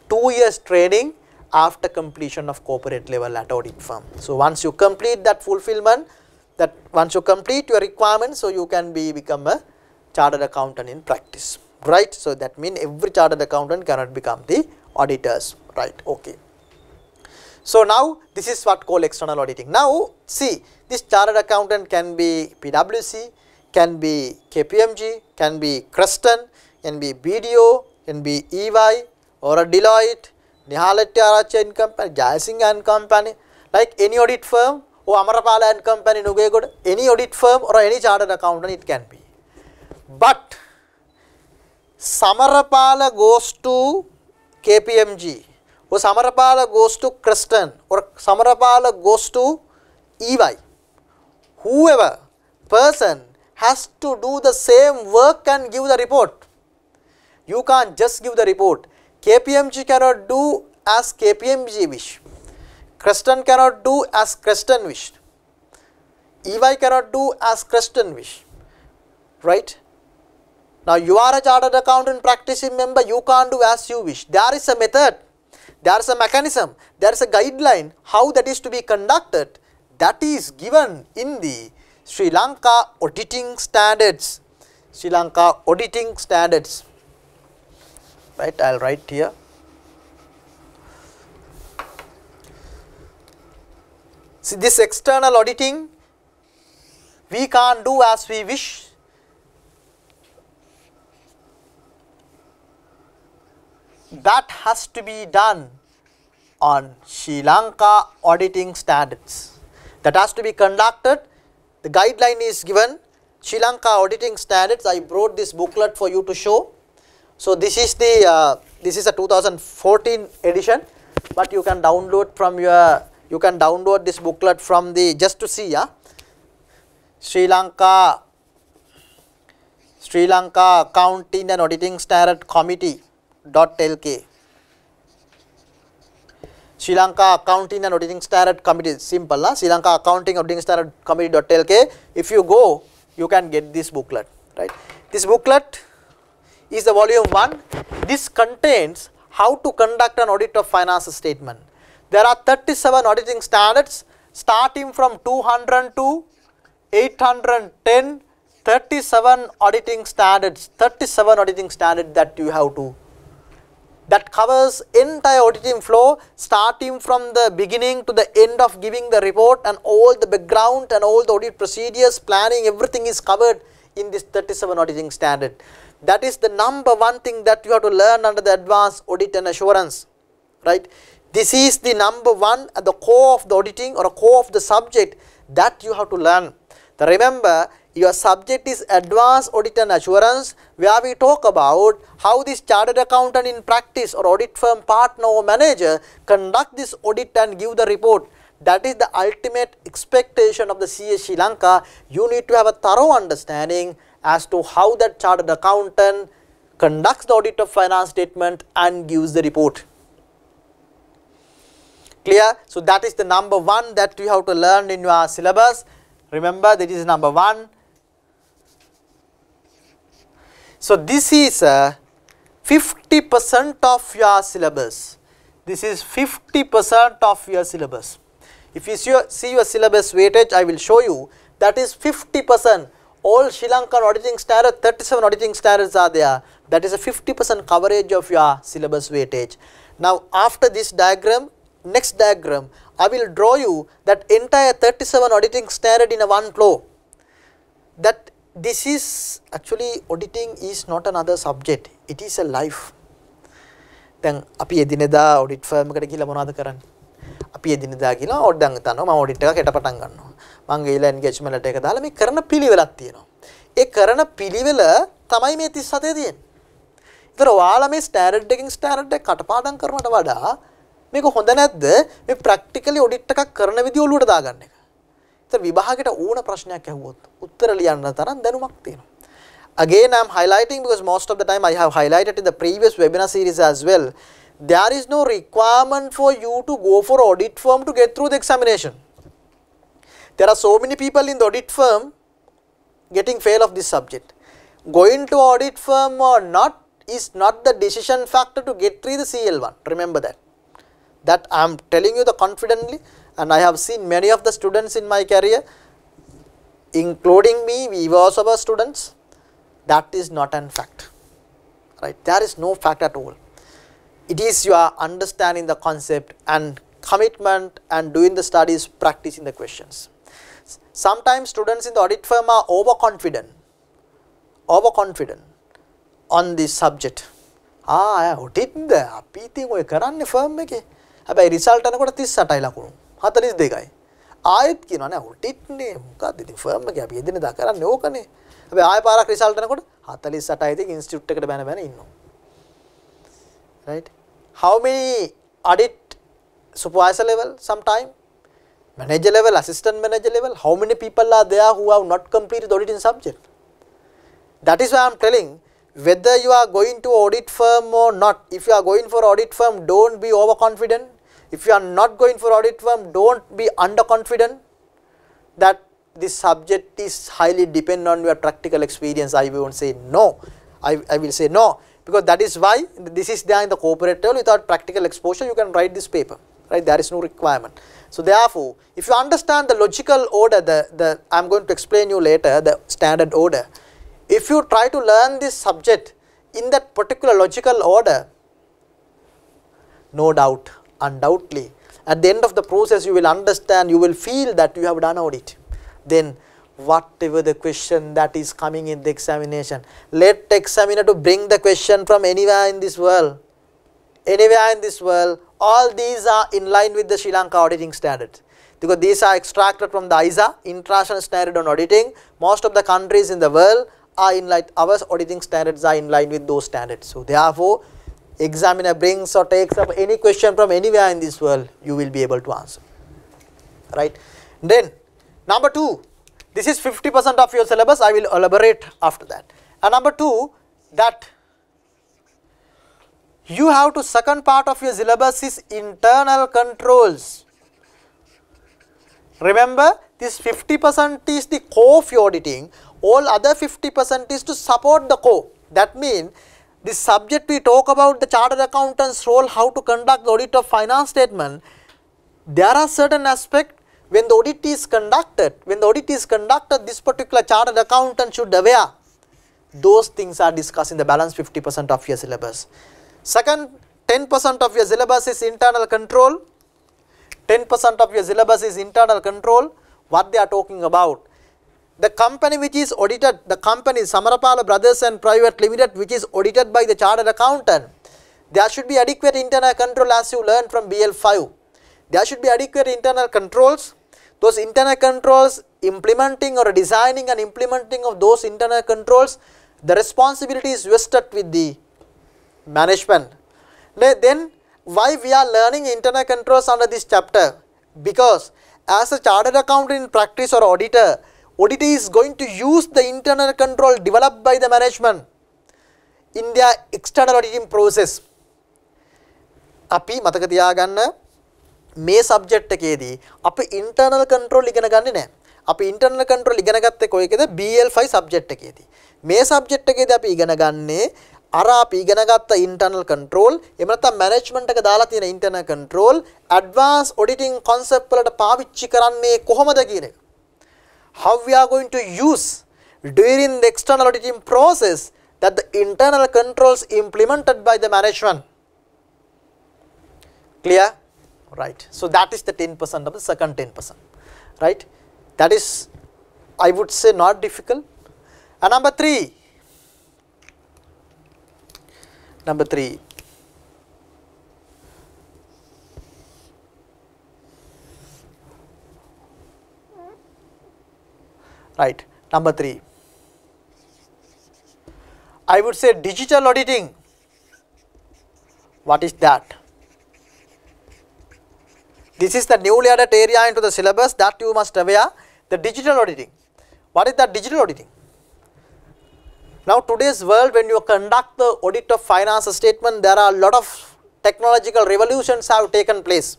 2 years training after completion of corporate level at audit firm. So, once you complete that fulfillment that once you complete your requirements, so you can be become a chartered accountant in practice, right. So, that means every chartered accountant cannot become the auditors, right, okay. So now this is what called external auditing. Now see this chartered accountant can be PwC, can be KPMG, can be Creston, can be BDO, can be EY or a Deloitte, Nihalatia and Company, Jaising and Company, like any audit firm or Amarapala and Company, any audit firm or any chartered accountant it can be. But Samarapala goes to KPMG वो Samarapala goes to Kristen or Samarapala goes to EY. Whoever person has to do the same work and give the report. You can't just give the report. KPMG cannot do as KPMG wish. Kristen cannot do as Kristen wish. EY cannot do as Kristen wish. Right? Now you are a chartered accountant practicing member, you can't do as you wish. There is a method there is a mechanism, there is a guideline how that is to be conducted that is given in the Sri Lanka auditing standards, Sri Lanka auditing standards, right, I will write here. See this external auditing we can't do as we wish that has to be done on Sri Lanka auditing standards that has to be conducted the guideline is given Sri Lanka auditing standards I brought this booklet for you to show. So, this is the uh, this is a 2014 edition but you can download from your you can download this booklet from the just to see yeah Sri Lanka Sri Lanka Accounting and Auditing Standard Committee dot lk. Sri Lanka Accounting and Auditing Standard Committee simple uh, Sri Lanka Accounting Auditing Standard Committee dot lk. If you go you can get this booklet right. This booklet is the volume 1 this contains how to conduct an audit of financial statement. There are 37 auditing standards starting from 200 to 810 37 auditing standards 37 auditing standard that you have to that covers entire auditing flow starting from the beginning to the end of giving the report and all the background and all the audit procedures, planning, everything is covered in this 37 auditing standard. That is the number one thing that you have to learn under the advanced audit and assurance, right. This is the number one at uh, the core of the auditing or a core of the subject that you have to learn. Now remember your subject is advanced audit and assurance where we talk about how this chartered accountant in practice or audit firm partner or manager conduct this audit and give the report. That is the ultimate expectation of the CS Sri Lanka. You need to have a thorough understanding as to how that chartered accountant conducts the audit of finance statement and gives the report. Clear? So, that is the number one that you have to learn in your syllabus. Remember, that is number one. So, this is uh, 50 percent of your syllabus, this is 50 percent of your syllabus. If you see your, see your syllabus weightage, I will show you that is 50 percent all Sri Lankan auditing standards 37 auditing standards are there that is a 50 percent coverage of your syllabus weightage. Now after this diagram next diagram I will draw you that entire 37 auditing standard in a one flow that this is actually auditing is not another subject it is a life දැන් අපි එදිනෙදා audit firm එකට ගිහලා මොනවද කරන්නේ අපි එදිනෙදා ගිහලා ඔඩ් දැන් තනවා මම ඔඩිට් එකක් හෙට පටන් ගන්නවා මම ගිහලා එන්ගේජ්මන්ට් ලෙටර් එක දාලා මේ කරන පිළිවෙලක් තියෙනවා ඒ කරන පිළිවෙල තමයි මේ 37 තියෙන්නේ ඒතර ඔයාලා මේ ස්ටෑන්ඩඩ් එකකින් ස්ටෑන්ඩඩ් එක කටපාඩම් කරනවට වඩා මේක හොඳ නැද්ද මේ ප්‍රැක්ටිකලි ඔඩිට් එකක් කරන විදිය ඔලුවට දාගන්න එක ඉතින් විභාගෙට ඕන ප්‍රශ්නයක් ඇහුවොත් උත්තර ලියන්න තරම් දැනුමක් තියෙනවා. Again, I'm highlighting because most of the time I have highlighted in the previous webinar series as well. There is no requirement for you to go for audit firm to get through the examination. There are so many people in the audit firm getting fail of this subject. Going to audit firm or not is not the decision factor to get through the CL1. Remember that. That I am telling you the confidently and I have seen many of the students in my career including me we also our students that is not an fact right there is no fact at all it is your understanding the concept and commitment and doing the studies practicing the questions sometimes students in the audit firm are overconfident overconfident on this subject ආ ඔටිත්ද අපි ඉතින් ඔය කරන්නේ firm එකේ හැබැයි result එනකොට 38යි ලකුණු හතලිස් දෙකයි ආයත් කියනන හුටිට්නේ මොකක්ද ඉතින් ෆර්ම් එක අපි එදිනදා කරන්නේ ඕකනේ හැබැයි ආය පාරක් රිසල්ට් එනකොට 48යි ඉතින් ඉන්ස්ටිටියුට් එකට බැන බැන ඉන්නවා right how many audit supervisor level sometime manager level assistant manager level how many people are there who have not completed auditing subject that is why i'm telling whether you are going to audit firm or not if you are going for audit firm don't be overconfident If you are not going for audit firm, do not be underconfident that this subject is highly dependent on your practical experience. I will not say no, I, I will say no because that is why this is there in the corporate level without practical exposure you can write this paper right there is no requirement. So, therefore, if you understand the logical order the, the I am going to explain you later the standard order. If you try to learn this subject in that particular logical order no doubt undoubtedly. At the end of the process you will understand, you will feel that you have done audit. Then whatever the question that is coming in the examination, let examiner to bring the question from anywhere in this world, anywhere in this world, all these are in line with the Sri Lanka auditing standard because these are extracted from the ISA, International Standard on Auditing, most of the countries in the world are in line, our auditing standards are in line with those standards. So, therefore, examiner brings or takes up any question from anywhere in this world you will be able to answer right. Then number 2 this is 50 percent of your syllabus I will elaborate after that and number 2 that you have to second part of your syllabus is internal controls. Remember this 50 percent is the core of your auditing all other 50 percent is to support the core that means the subject we talk about the chartered accountant's role, how to conduct the audit of finance statement, there are certain aspects when the audit is conducted, when the audit is conducted, this particular chartered accountant should aware those things are discussed in the balance 50 percent of your syllabus. Second 10 percent of your syllabus is internal control, 10 percent of your syllabus is internal control, what they are talking about the company which is audited, the company Samarapala Brothers and Private Limited which is audited by the chartered accountant, there should be adequate internal control as you learn from BL5. There should be adequate internal controls. Those internal controls implementing or designing and implementing of those internal controls, the responsibility is vested with the management. Then why we are learning internal controls under this chapter? Because as a chartered accountant in practice or auditor, ODT is going to use the internal control developed by the management in their external auditing process. අපි මතක තියාගන්න මේ subject එකේදී අපි internal control ඉගෙන ගන්නේ නැහැ. අපි ඉන්ටර්නල් කන්ට්‍රෝල් ඉගෙන ගත්තේ කොහේකද BL5 සබ්ජෙක්ට් එකේදී. මේ සබ්ජෙක්ට් එකේදී අපි ඉගෙන ගන්නේ අර අපි ඉගෙන ගත්ත ඉන්ටර්නල් කන්ට්‍රෝල් එහෙම නැත්නම් මැනේජ්මන්ට් එක දාලා තියෙන internal control advance auditing concept වලට පාවිච්චි කරන්නේ කොහොමද කියන එක. how we are going to use during the external auditing process that the internal controls implemented by the management. Clear? Right. So, that is the 10 percent of the second 10 percent, right. That is I would say not difficult. And number 3, number 3 right. Number 3, I would say digital auditing, what is that? This is the newly added area into the syllabus that you must aware the digital auditing. What is that digital auditing? Now today's world when you conduct the audit of finance statement there are a lot of technological revolutions have taken place.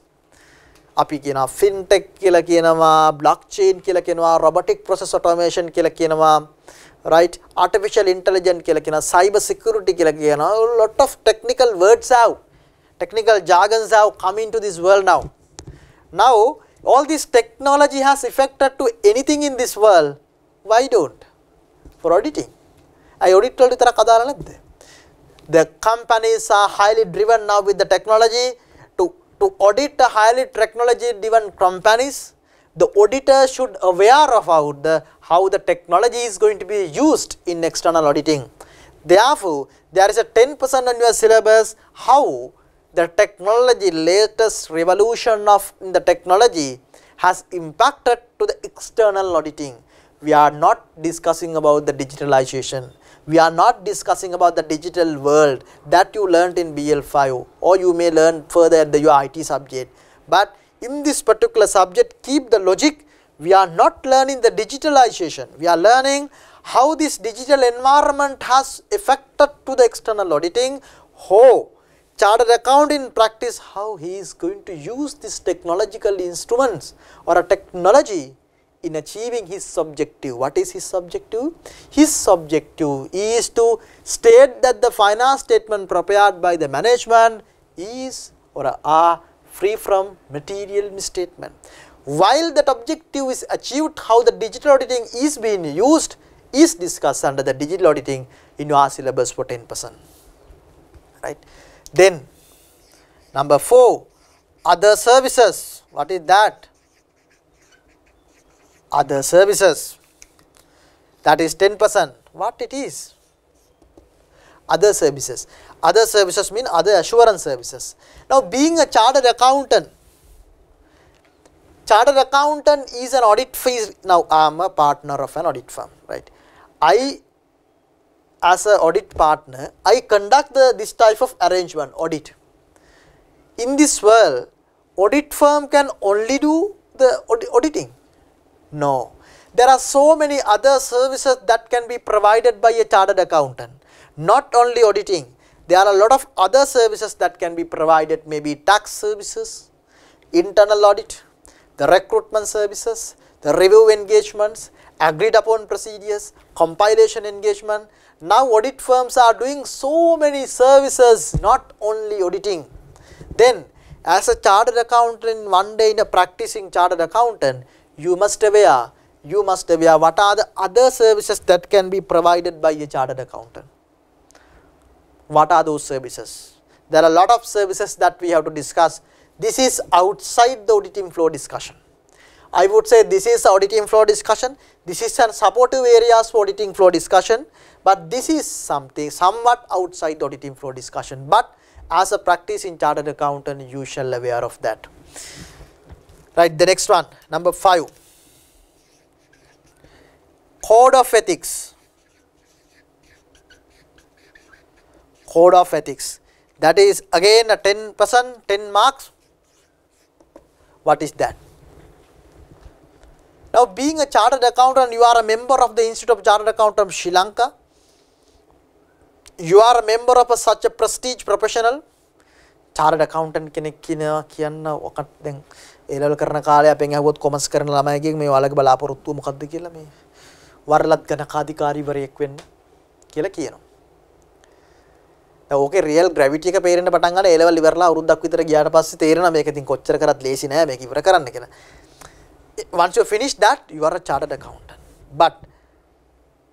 අපි කියනවා fintech කියලා කියනවා blockchain කියලා කියනවා robotic process automation කියලා කියනවා right artificial intelligence කියලා කියනවා cyber security කියලා කියනවා lot of technical words have technical jargons have come into this world now now all this technology has affected to anything in this world why don't for auditing අයි audit වලට විතරක් අදාළ නැද්ද the companies are highly driven now with the technology to audit highly technology driven companies, the auditor should aware about the, how the technology is going to be used in external auditing. Therefore, there is a 10 percent on your syllabus how the technology latest revolution of the technology has impacted to the external auditing. We are not discussing about the digitalization we are not discussing about the digital world that you learnt in BL5 or you may learn further at the your IT subject. But in this particular subject keep the logic we are not learning the digitalization we are learning how this digital environment has affected to the external auditing how chartered account in practice how he is going to use this technological instruments or a technology in achieving his subjective. What is his subjective? His subjective is to state that the final statement prepared by the management is or are free from material misstatement. While that objective is achieved, how the digital auditing is being used is discussed under the digital auditing in our syllabus for 10 percent. Right. Then number 4 other services what is that other services that is 10 percent what it is other services other services mean other assurance services now being a chartered accountant chartered accountant is an audit fee. now I am a partner of an audit firm right I as an audit partner I conduct the, this type of arrangement audit in this world audit firm can only do the auditing no. There are so many other services that can be provided by a chartered accountant. Not only auditing, there are a lot of other services that can be provided maybe tax services, internal audit, the recruitment services, the review engagements, agreed upon procedures, compilation engagement. Now audit firms are doing so many services not only auditing. Then as a chartered accountant one day in a practicing chartered accountant you must aware, you must aware what are the other services that can be provided by a chartered accountant. What are those services? There are a lot of services that we have to discuss. This is outside the auditing flow discussion. I would say this is auditing flow discussion, this is an supportive areas for auditing flow discussion, but this is something somewhat outside the auditing flow discussion, but as a practice in chartered accountant you shall aware of that right the next one number 5 code of ethics code of ethics that is again a 10 percent 10 marks what is that now being a chartered accountant you are a member of the institute of chartered Accountants of sri lanka you are a member of a, such a prestige professional chartered accountant කෙනෙක් කියන කියන්න ඔකත් එලවල් කරන කාලේ අපෙන් ඇහුවොත් commerce කරන ළමයිගෙන් මේ ඔයාලගේ බලාපොරොත්තුව මොකක්ද කියලා මේ වරලත් ගණකාධිකාරීවරයෙක් වෙන්න කියලා කියනවා. දැන් ඕකේ රියල් ග්‍රැවිටි එක පේරෙන්න පටන් ගන්න එලවල් ඉවරලා අවුරුද්දක් විතර ගියාට පස්සේ තේරෙනවා මේක ඉතින් කොච්චර කරත් ලේසි නෑ මේක ඉවර කරන්න කියලා. once you finish that you are a chartered accountant but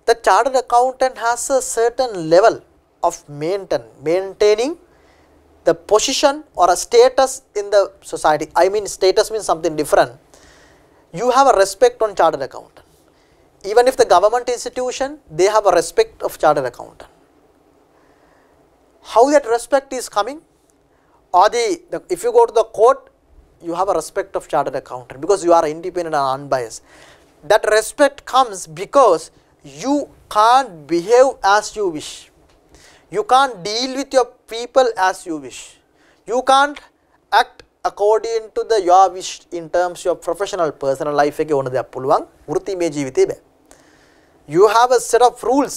the chartered accountant has a certain level of maintain maintaining the position or a status in the society, I mean status means something different, you have a respect on chartered accountant. Even if the government institution, they have a respect of chartered accountant. How that respect is coming? Or the, the if you go to the court, you have a respect of chartered accountant because you are independent and unbiased. That respect comes because you can't behave as you wish. You can't deal with your people as you wish. You can't act according to the your wish in terms of professional personal life එක ඕන දෙයක් පුළුවන් වෘත්තිමය ජීවිතේ බෑ. You have a set of rules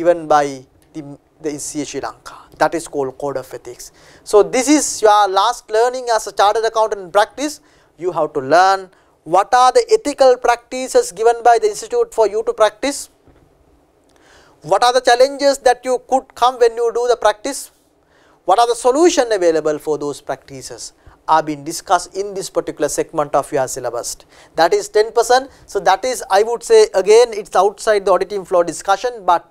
given by the, the ICA Sri Lanka. That is called code of ethics. So this is your last learning as a chartered accountant practice. You have to learn what are the ethical practices given by the institute for you to practice what are the challenges that you could come when you do the practice, what are the solution available for those practices are being discussed in this particular segment of your syllabus. That is 10 percent. So, that is I would say again it is outside the auditing floor discussion, but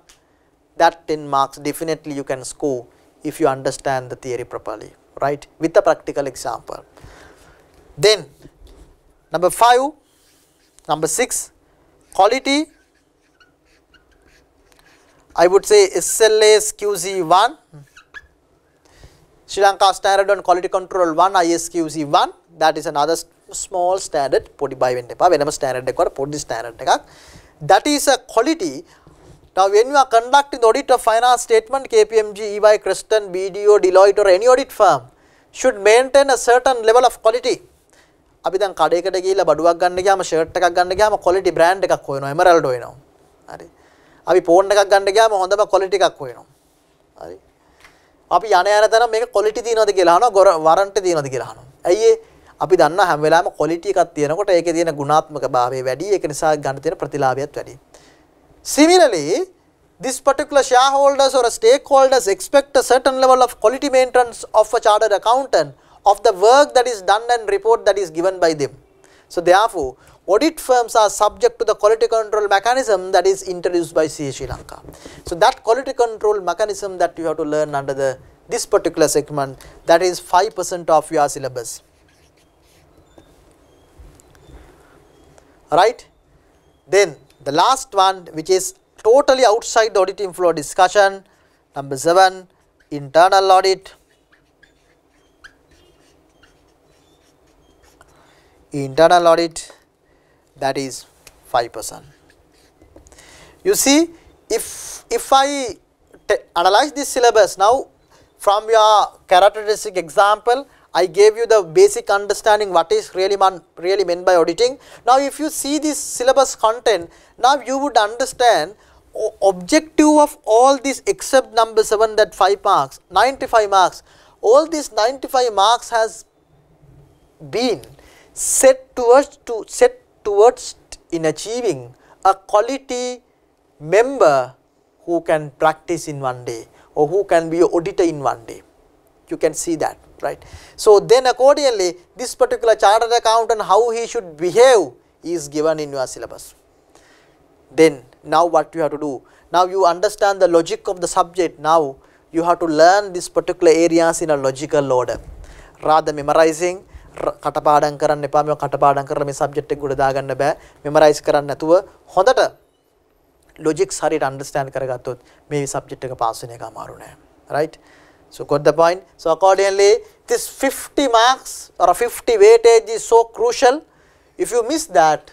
that 10 marks definitely you can score if you understand the theory properly right with the practical example. Then number 5, number 6 quality I would say SLAS QC1, Sri Lanka standard on quality control 1 ISQC1 that is another small standard පොඩි බයි වෙන්න එපා වෙනම standard එකකට පොඩි standard එකක් that is a quality now when you are conducting the audit of finance statement KPMG EY Creston BDO Deloitte or any audit firm should maintain a certain level of quality අපි දැන් කඩේකට ගිහිල්ලා බඩුවක් ගන්න ගියාම shirt එකක් ගන්න ගියාම quality brand එකක් හොයනවා emerald හොයනවා හරි අපි ෆෝන් එකක් ගන්න ගියාම හොඳම ක්වොලිටි එකක් හොයනවා. හරි. අපි යණ යන තැන මේක ක්වොලිටි තියනවද කියලා අහනවා, වරන්ටි තියනවද කියලා අහනවා. ඇයි ඒ? අපි දන්න හැම වෙලාවෙම ක්වොලිටි එකක් තියෙනකොට ඒකේ තියෙන ගුණාත්මක භාවය වැඩි, ඒක නිසා ගන්න තියෙන ප්‍රතිලාභයත් වැඩි. Similarly, this particular shareholders or stakeholders expect a certain level of quality maintenance of a chartered accountant of the work that is done and report that is given by them. So therefore, audit firms are subject to the quality control mechanism that is introduced by CA Sri Lanka. So, that quality control mechanism that you have to learn under the this particular segment that is 5 percent of your syllabus. Right. Then the last one which is totally outside the auditing flow discussion number 7 internal audit. Internal audit that is 5 percent. You see if, if I analyze this syllabus now from your characteristic example I gave you the basic understanding what is really, man, really meant by auditing. Now if you see this syllabus content now you would understand objective of all these except number 7 that 5 marks 95 marks all these 95 marks has been set towards to set towards in achieving a quality member who can practice in one day or who can be auditor in one day. You can see that right. So, then accordingly this particular chartered accountant how he should behave is given in your syllabus. Then now what you have to do? Now you understand the logic of the subject now you have to learn these particular areas in a logical order rather memorizing කටපාඩම් කරන්න එපා මේවා කටපාඩම් කරලා මේ subject එක ගොඩ දාගන්න බෑ මෙමරයිස් කරන්න නැතුව හොඳට ලොජික්ස් හරියට අන්ඩර්ස්ටෑන්ඩ් කරගත්තොත් මේ සබ්ජෙක්ට් එක පාස් වෙන එක අමාරු නෑ right so got the point so accordingly this 50 marks or 50 weightage is so crucial if you miss that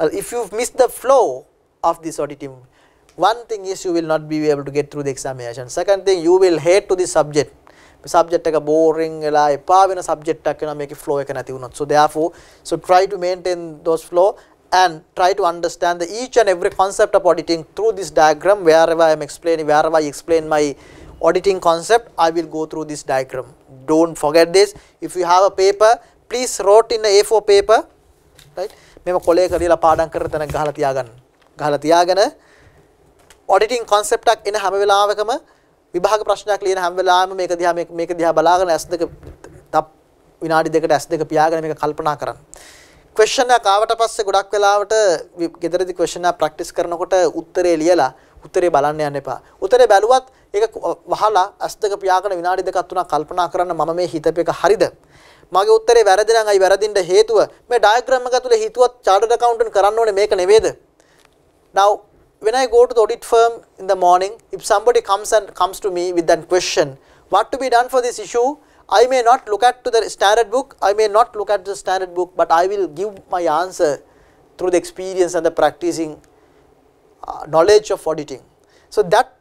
uh, if you miss the flow of this auditing one thing is you will not be able to get through the examination second thing you will hate to the subject subject එක boring වෙලා එපා වෙන subject එකක් වෙනවා මේකේ flow එක නැති වුණොත්. So therefore so try to maintain those flow and try to understand the each and every concept of auditing through this diagram wherever I am explaining wherever I explain my auditing concept I will go through this diagram. Don't forget this. If you have a paper please wrote in a A4 paper right මෙම කොලේ කරලා පාඩම් කරන තැන ගහලා තියාගන්න. ගහලා තියාගෙන auditing concept එකක් එන හැම වෙලාවකම විභාග ප්‍රශ්නයක් ලියන හැම වෙලාවෙම මේක දිහා මේක දිහා බලාගෙන S2 තප් විනාඩි දෙකට S2 පියාගෙන මේක කල්පනා කරන්න. ක්වෙස්චන් එකක් ආවට පස්සේ ගොඩක් වෙලාවට ගෙදරදී ක්වෙස්චන් එක ප්‍රැක්ටිස් කරනකොට උත්තරේ ලියලා උත්තරේ බලන්න යන්න එපා. උත්තරේ බැලුවත් ඒක වහලා S2 පියාගෙන විනාඩි දෙකක් තුනක් කල්පනා කරන්න මම මේ හිතපේක හරිද? මගේ උත්තරේ වැරදි නම් අයි වැරදින්න හේතුව මේ ඩයග්‍රෑම් එක තුලේ හිතුවත් chartered accountant කරන්න ඕනේ මේක නෙවෙයිද? Now when I go to the audit firm in the morning, if somebody comes and comes to me with that question, what to be done for this issue, I may not look at to the standard book, I may not look at the standard book, but I will give my answer through the experience and the practicing uh, knowledge of auditing. So, that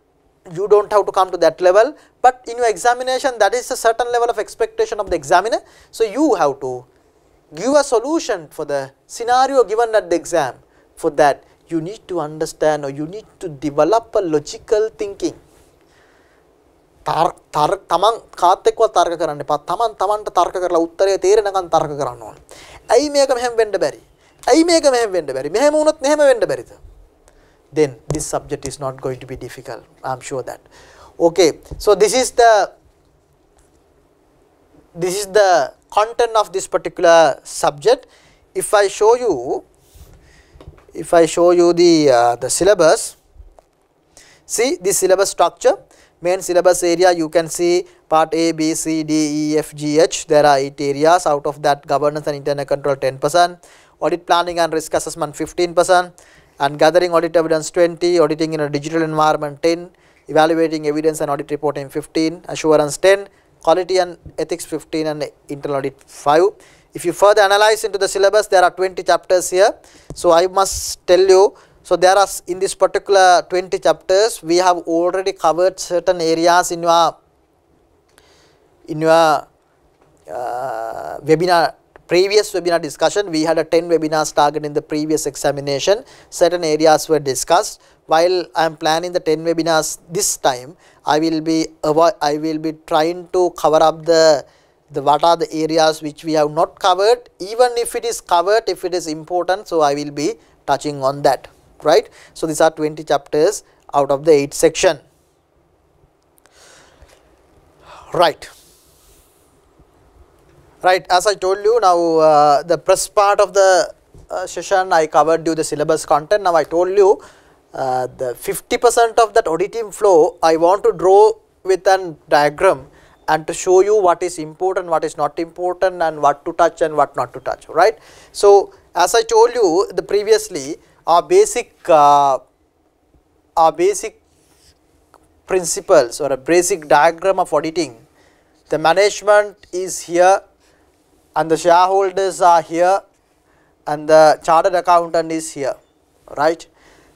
you do not have to come to that level, but in your examination that is a certain level of expectation of the examiner. So, you have to give a solution for the scenario given at the exam for that you need to understand or you need to develop a logical thinking. Then this subject is not going to be difficult. I am sure that. Okay, so this is the this is the content of this particular subject. If I show you if I show you the, uh, the syllabus, see the syllabus structure, main syllabus area you can see part A, B, C, D, E, F, G, H, there are 8 areas, out of that governance and internal control 10%, audit planning and risk assessment 15%, and gathering audit evidence 20, auditing in a digital environment 10, evaluating evidence and audit reporting 15, assurance 10, quality and ethics 15 and internal audit 5. If you further analyze into the syllabus, there are 20 chapters here. So, I must tell you, so there are in this particular 20 chapters, we have already covered certain areas in your, in your uh, webinar previous webinar discussion we had a 10 webinars targeted in the previous examination certain areas were discussed while i am planning the 10 webinars this time i will be i will be trying to cover up the the what are the areas which we have not covered even if it is covered if it is important so i will be touching on that right so these are 20 chapters out of the 8 section right right as i told you now uh, the press part of the uh, session i covered you the syllabus content now i told you uh, the 50 percent of that auditing flow i want to draw with an diagram and to show you what is important, what is not important and what to touch and what not to touch, right. So, as I told you the previously our basic, uh, our basic principles or a basic diagram of auditing, the management is here and the shareholders are here and the chartered accountant is here, right.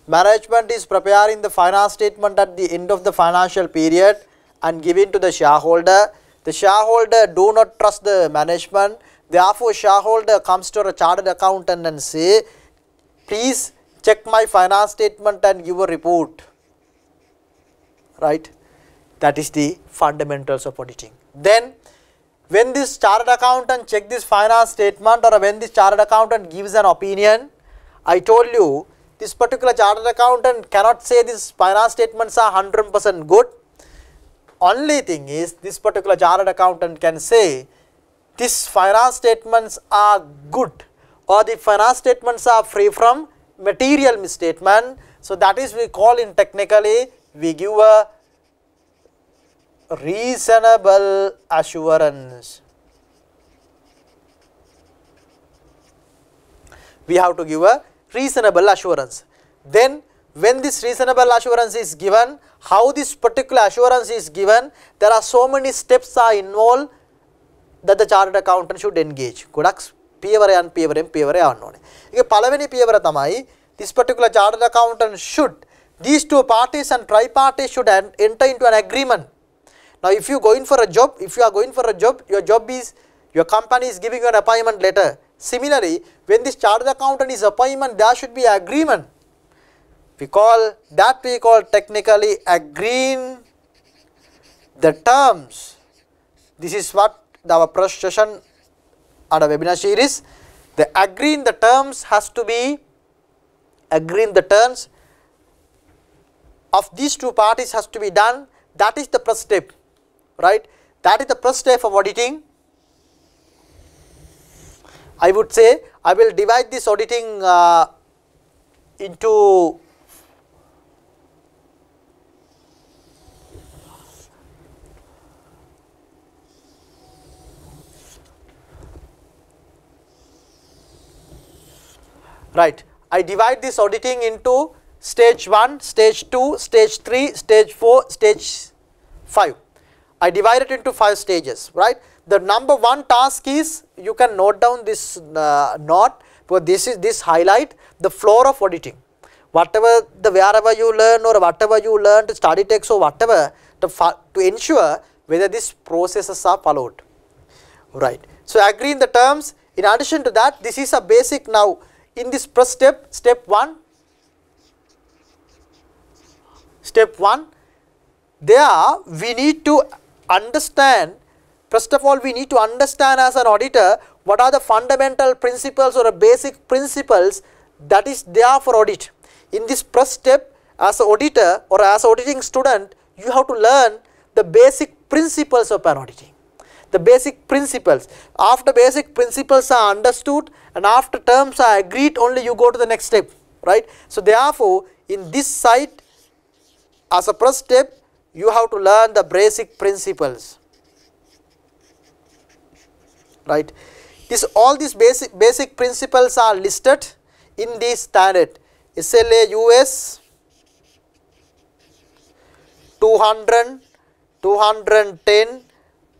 Management is preparing the finance statement at the end of the financial period and given to the shareholder. The shareholder do not trust the management. Therefore, shareholder comes to a chartered accountant and say, please check my finance statement and give a report. Right? That is the fundamentals of auditing. Then when this chartered accountant check this finance statement or when this chartered accountant gives an opinion, I told you this particular chartered accountant cannot say this finance statements are 100 percent good only thing is this particular chartered accountant can say these finance statements are good or the finance statements are free from material misstatement. So, that is we call in technically we give a reasonable assurance. We have to give a reasonable assurance. Then when this reasonable assurance is given how this particular assurance is given, there are so many steps are involved that the chartered accountant should engage. ගොඩක් පියවර and පියවරෙන් පියවර unknown. ඕනේ. ඒක පළවෙනි this particular chartered accountant should these two parties and tripartite should enter into an agreement. Now, if you go in for a job, if you are going for a job, your job is your company is giving you an appointment letter. Similarly, when this chartered accountant is appointment, there should be agreement we call that we call technically agreeing the terms. This is what our first session on a webinar series. The agreeing the terms has to be agreeing the terms of these two parties has to be done that is the first step right that is the first step of auditing I would say I will divide this auditing uh, into right. I divide this auditing into stage 1, stage 2, stage 3, stage 4, stage 5. I divide it into 5 stages, right. The number 1 task is you can note down this uh, note because this is this highlight the floor of auditing. Whatever the wherever you learn or whatever you learned study text or whatever to, to ensure whether these processes are followed, right. So, agree in the terms in addition to that this is a basic now in this first step, step 1, step 1, there we need to understand, first of all we need to understand as an auditor what are the fundamental principles or basic principles that is there for audit. In this first step as an auditor or as auditing student, you have to learn the basic principles of auditing the basic principles. After basic principles are understood and after terms are agreed only you go to the next step, right. So, therefore, in this site as a first step you have to learn the basic principles, right. This all these basic, basic principles are listed in the standard SLA US 200, 210,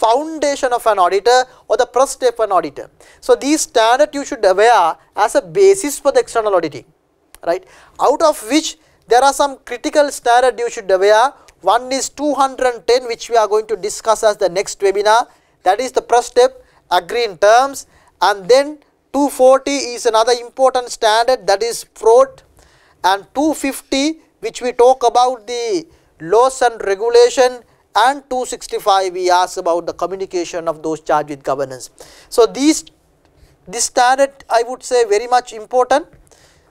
foundation of an auditor or the first step of an auditor. So, these standards you should aware as a basis for the external auditing, right. Out of which there are some critical standards you should aware. One is 210 which we are going to discuss as the next webinar that is the first step agree in terms and then 240 is another important standard that is fraud and 250 which we talk about the laws and regulation and 265 we asked about the communication of those charge with governance. So, these this standard I would say very much important.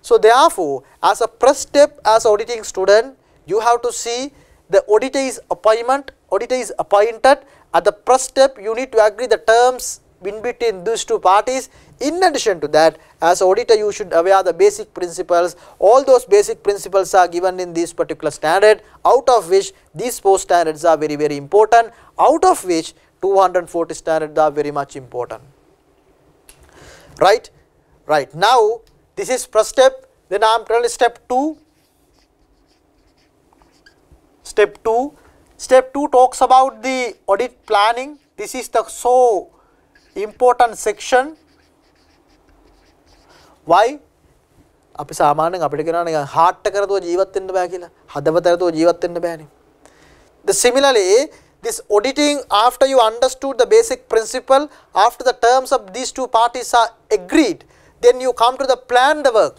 So, therefore, as a first step as auditing student you have to see the auditor is appointment, auditor is appointed at the first step you need to agree the terms in between these two parties in addition to that as auditor you should aware the basic principles all those basic principles are given in this particular standard out of which these 4 standards are very very important out of which 240 standards are very much important. Right, right now this is first step then I am telling step 2 step 2 step 2 talks about the audit planning this is the so important section why අපි සාමාන්‍යයෙන් අපිට කියනවා නිකන් heart කරතෝ ජීවත් වෙන්න බෑ කියලා හදවත කරතෝ ජීවත් වෙන්න බෑනේ the similarly this auditing after you understood the basic principle after the terms of these two parties are agreed then you come to the plan the work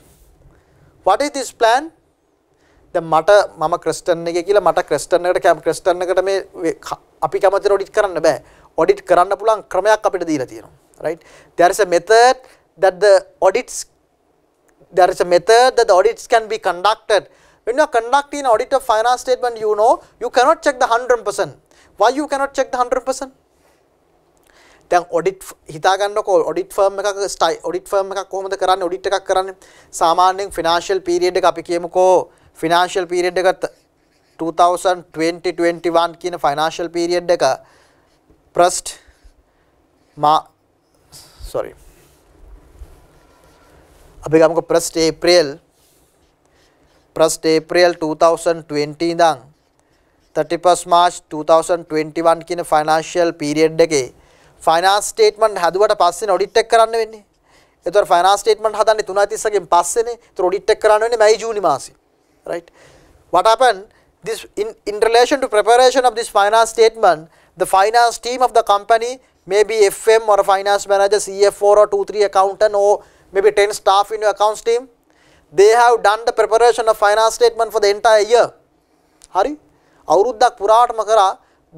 what is this plan දැන් මට මම ක්‍රිස්ටන් එකේ කියලා මට ක්‍රිස්ටන් එකට කැම් ක්‍රිස්ටන් එකට මේ අපි කැමති ඔඩිට් කරන්න බෑ ඔඩිට් කරන්න පුළුවන් ක්‍රමයක් අපිට දීලා තියෙනවා right there is a method that the audits there is a method that the audits can be conducted. When you are conducting audit of finance statement, you know you cannot check the hundred percent. Why you cannot check the hundred percent? Then audit hitaganda ko audit firm meka style audit firm meka kohom the karan audit ka karan samaning financial period ka apikiyam ko financial period ka 2020-21 kine financial period ka trust ma sorry अभी हमको first April first April 2020 thousand twenty दंग thirty first March two thousand twenty one की financial period के फैना statement हदवट पास audit करानी इतना फैना statement हदा तुना तीस पास ऑडिट करानी मई जून मसी right what happen this in in relation to preparation of this financial statement the financial team of the company maybe F M और financial manager C F four two three accountant और maybe 10 staff in your accounts team. They have done the preparation of finance statement for the entire year. හරි අවුරුද්දක් පුරාටම කරා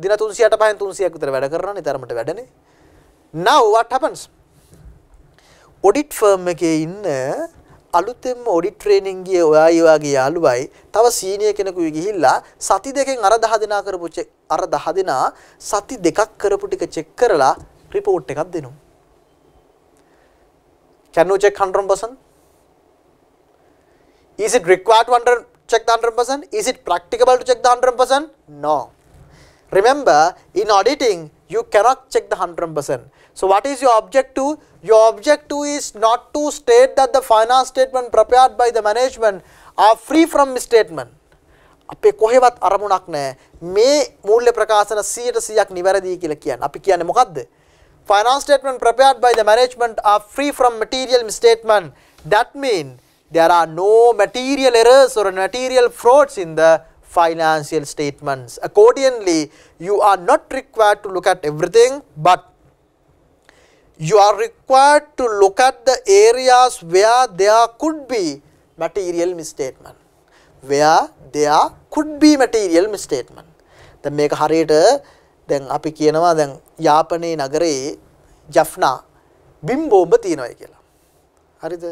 දින 305න් 300ක් විතර වැඩ කරනවා නිතරමට වැඩනේ. Now what happens? Audit firm එකේ ඉන්න අලුතෙන්ම ඔඩිට් ට්‍රේනින් ගිය ඔයයි වගේ යාළුවයි තව සීනියර් කෙනෙකුයි ගිහිල්ලා සති දෙකෙන් අර 10 දෙනා කරපු අර 10 දෙනා සති දෙකක් කරපු ටික චෙක් කරලා report එකක් දෙනවා. Can you check 100%? Is it required to under check the 100%? Is it practicable to check the 100%? No. Remember, in auditing, you cannot check the 100%. So, what is your objective? Your objective is not to state that the finance statement prepared by the management are free from misstatement. අපේ කොහෙවත් අරමුණක් නෑ මේ මූල්‍ය ප්‍රකාශන 100ට 100ක් නිවැරදි කියලා කියන්නේ. අපි කියන්නේ මොකද්ද? Finance statement prepared by the management are free from material misstatement. That means there are no material errors or material frauds in the financial statements. Accordingly, you are not required to look at everything, but you are required to look at the areas where there could be material misstatement. Where there could be material misstatement. The මේක හරියට දැන් අපි කියනවා දැන් යාපනයේ නගරයේ ජෆ්නා බිම් බෝම්බ තියෙනවා කියලා. හරිද?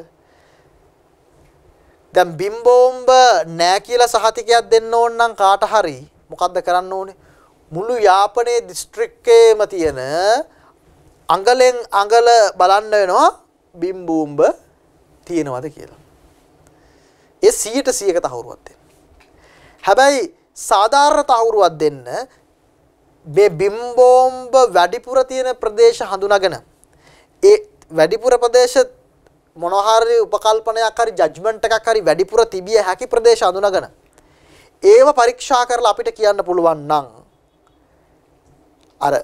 දැන් බිම් බෝම්බ නෑ කියලා සහතිකයක් දෙන්න ඕන නම් කාට හරි මොකද්ද කරන්න ඕනේ? මුළු යාපනයේ දිස්ත්‍රික්කයේම තියෙන අඟලෙන් අඟල බලන්න වෙනවා බිම් බෝම්බ තියෙනවද කියලා. ඒ 100ට 100ක තහවුරුවක් දෙන්න. හැබැයි සාධාරණ තහවුරුවක් දෙන්න මේ බිම්බෝම්බ වැඩිපුර තියෙන ප්‍රදේශ හඳුනාගෙන ඒ වැඩිපුර ප්‍රදේශ මොනහරි උපකල්පනයක් හරි ජජ්මන්ට් එකක් හරි වැඩිපුර තිබිය හැකි ප්‍රදේශ අඳුනගෙන ඒව පරීක්ෂා කරලා අපිට කියන්න පුළුවන් නම් අර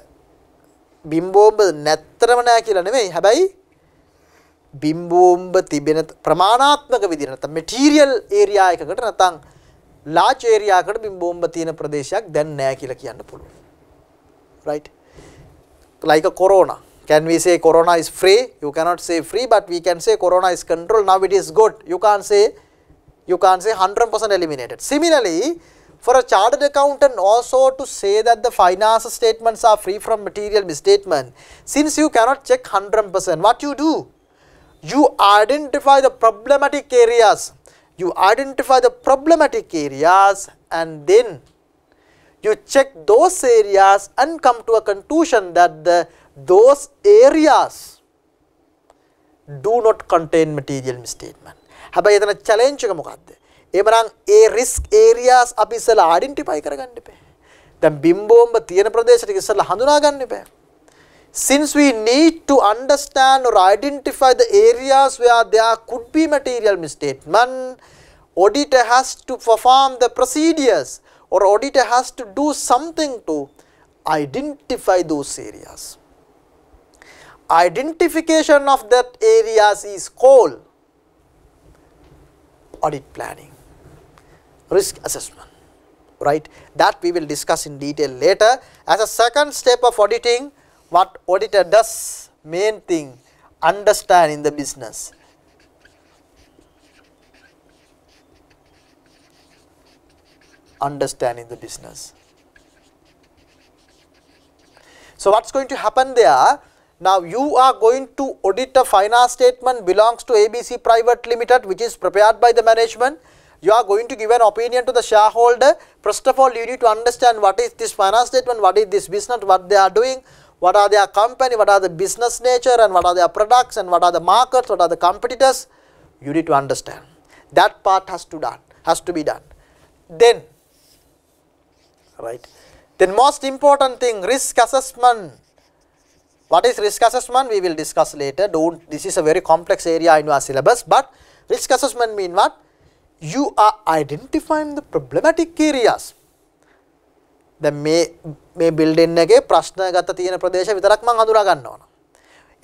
බිම්බෝම්බ නැත්තරම නෑ කියලා නෙමෙයි හැබැයි බිම්බෝම්බ තිබෙන ප්‍රමාණාත්මක විදිහට නැත්නම් මටීරියල් ඒරියා එකකට නැත්නම් ලාජ් ඒරියාකට බිම්බෝම්බ තියෙන ප්‍රදේශයක් දැන් නෑ කියලා කියන්න පුළුවන් right like a corona can we say corona is free you cannot say free but we can say corona is controlled now it is good you can't say you can't say 100 percent eliminated similarly for a chartered accountant also to say that the finance statements are free from material misstatement since you cannot check 100 percent what you do you identify the problematic areas you identify the problematic areas and then you check those areas and come to a conclusion that the, those areas do not contain material misstatement. හැබැයි එතන challenge එක මොකක්ද? එහෙමනම් ඒ risk areas අපි ඉස්සලා identify කරගන්න එපා. දැන් බිම්බෝම්බ තියෙන Pradesh, ටික ඉස්සලා හඳුනා ගන්න Since we need to understand or identify the areas where there could be material misstatement, auditor has to perform the procedures or auditor has to do something to identify those areas. Identification of that areas is called audit planning, risk assessment, right. That we will discuss in detail later. As a second step of auditing, what auditor does main thing understand in the business understanding the business. So, what is going to happen there? Now, you are going to audit a finance statement belongs to ABC Private Limited which is prepared by the management. You are going to give an opinion to the shareholder. First of all, you need to understand what is this finance statement, what is this business, what they are doing, what are their company, what are the business nature and what are their products and what are the markets, what are the competitors. You need to understand. That part has to done, has to be done. Then right. Then most important thing risk assessment. What is risk assessment? We will discuss later. Don't this is a very complex area in our syllabus, but risk assessment mean what? You are identifying the problematic areas. දැන් මේ මේ building එකේ ප්‍රශ්න ගත තියෙන ප්‍රදේශ විතරක් මං හඳුනා ගන්න ඕන.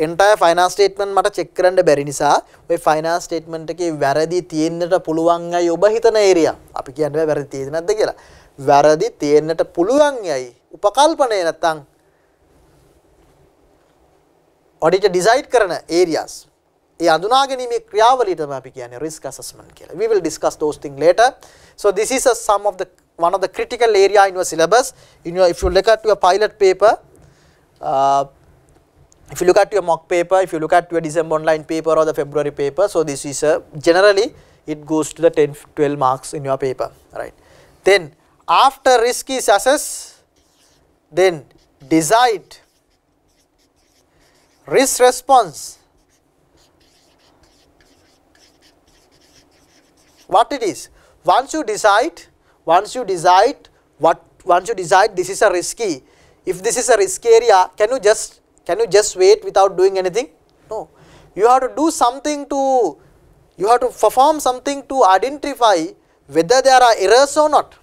entire finance statement මට check කරන්න බැරි නිසා ඔය finance statement එකේ වැරදි තියෙන්නට පුළුවන් අය ඔබ හිතන area. අපි කියන්නේ වැරදි තියෙන්නේ නැද්ද කියලා. වැරදි තියෙන්නට පුළුවන් යයි උපකල්පනය නැත්තම් ඔඩිටර් ඩිසයිඩ් කරන areas ඒ අඳුනා ගැනීමේ ක්‍රියාවලිය තමයි අපි කියන්නේ risk assessment කියලා. We will discuss those things later. So this is a some of the one of the critical area in your syllabus. In your, if you look at your pilot paper, uh, if you look at your mock paper, if you look at your December online paper or the February paper, so this is a generally it goes to the 10, 12 marks in your paper, right. Then After risk is assessed, then decide risk response, what it is. Once you decide, once you decide what, once you decide this is a risky, if this is a risky area, can you just, can you just wait without doing anything? No, you have to do something to, you have to perform something to identify whether there are errors or not.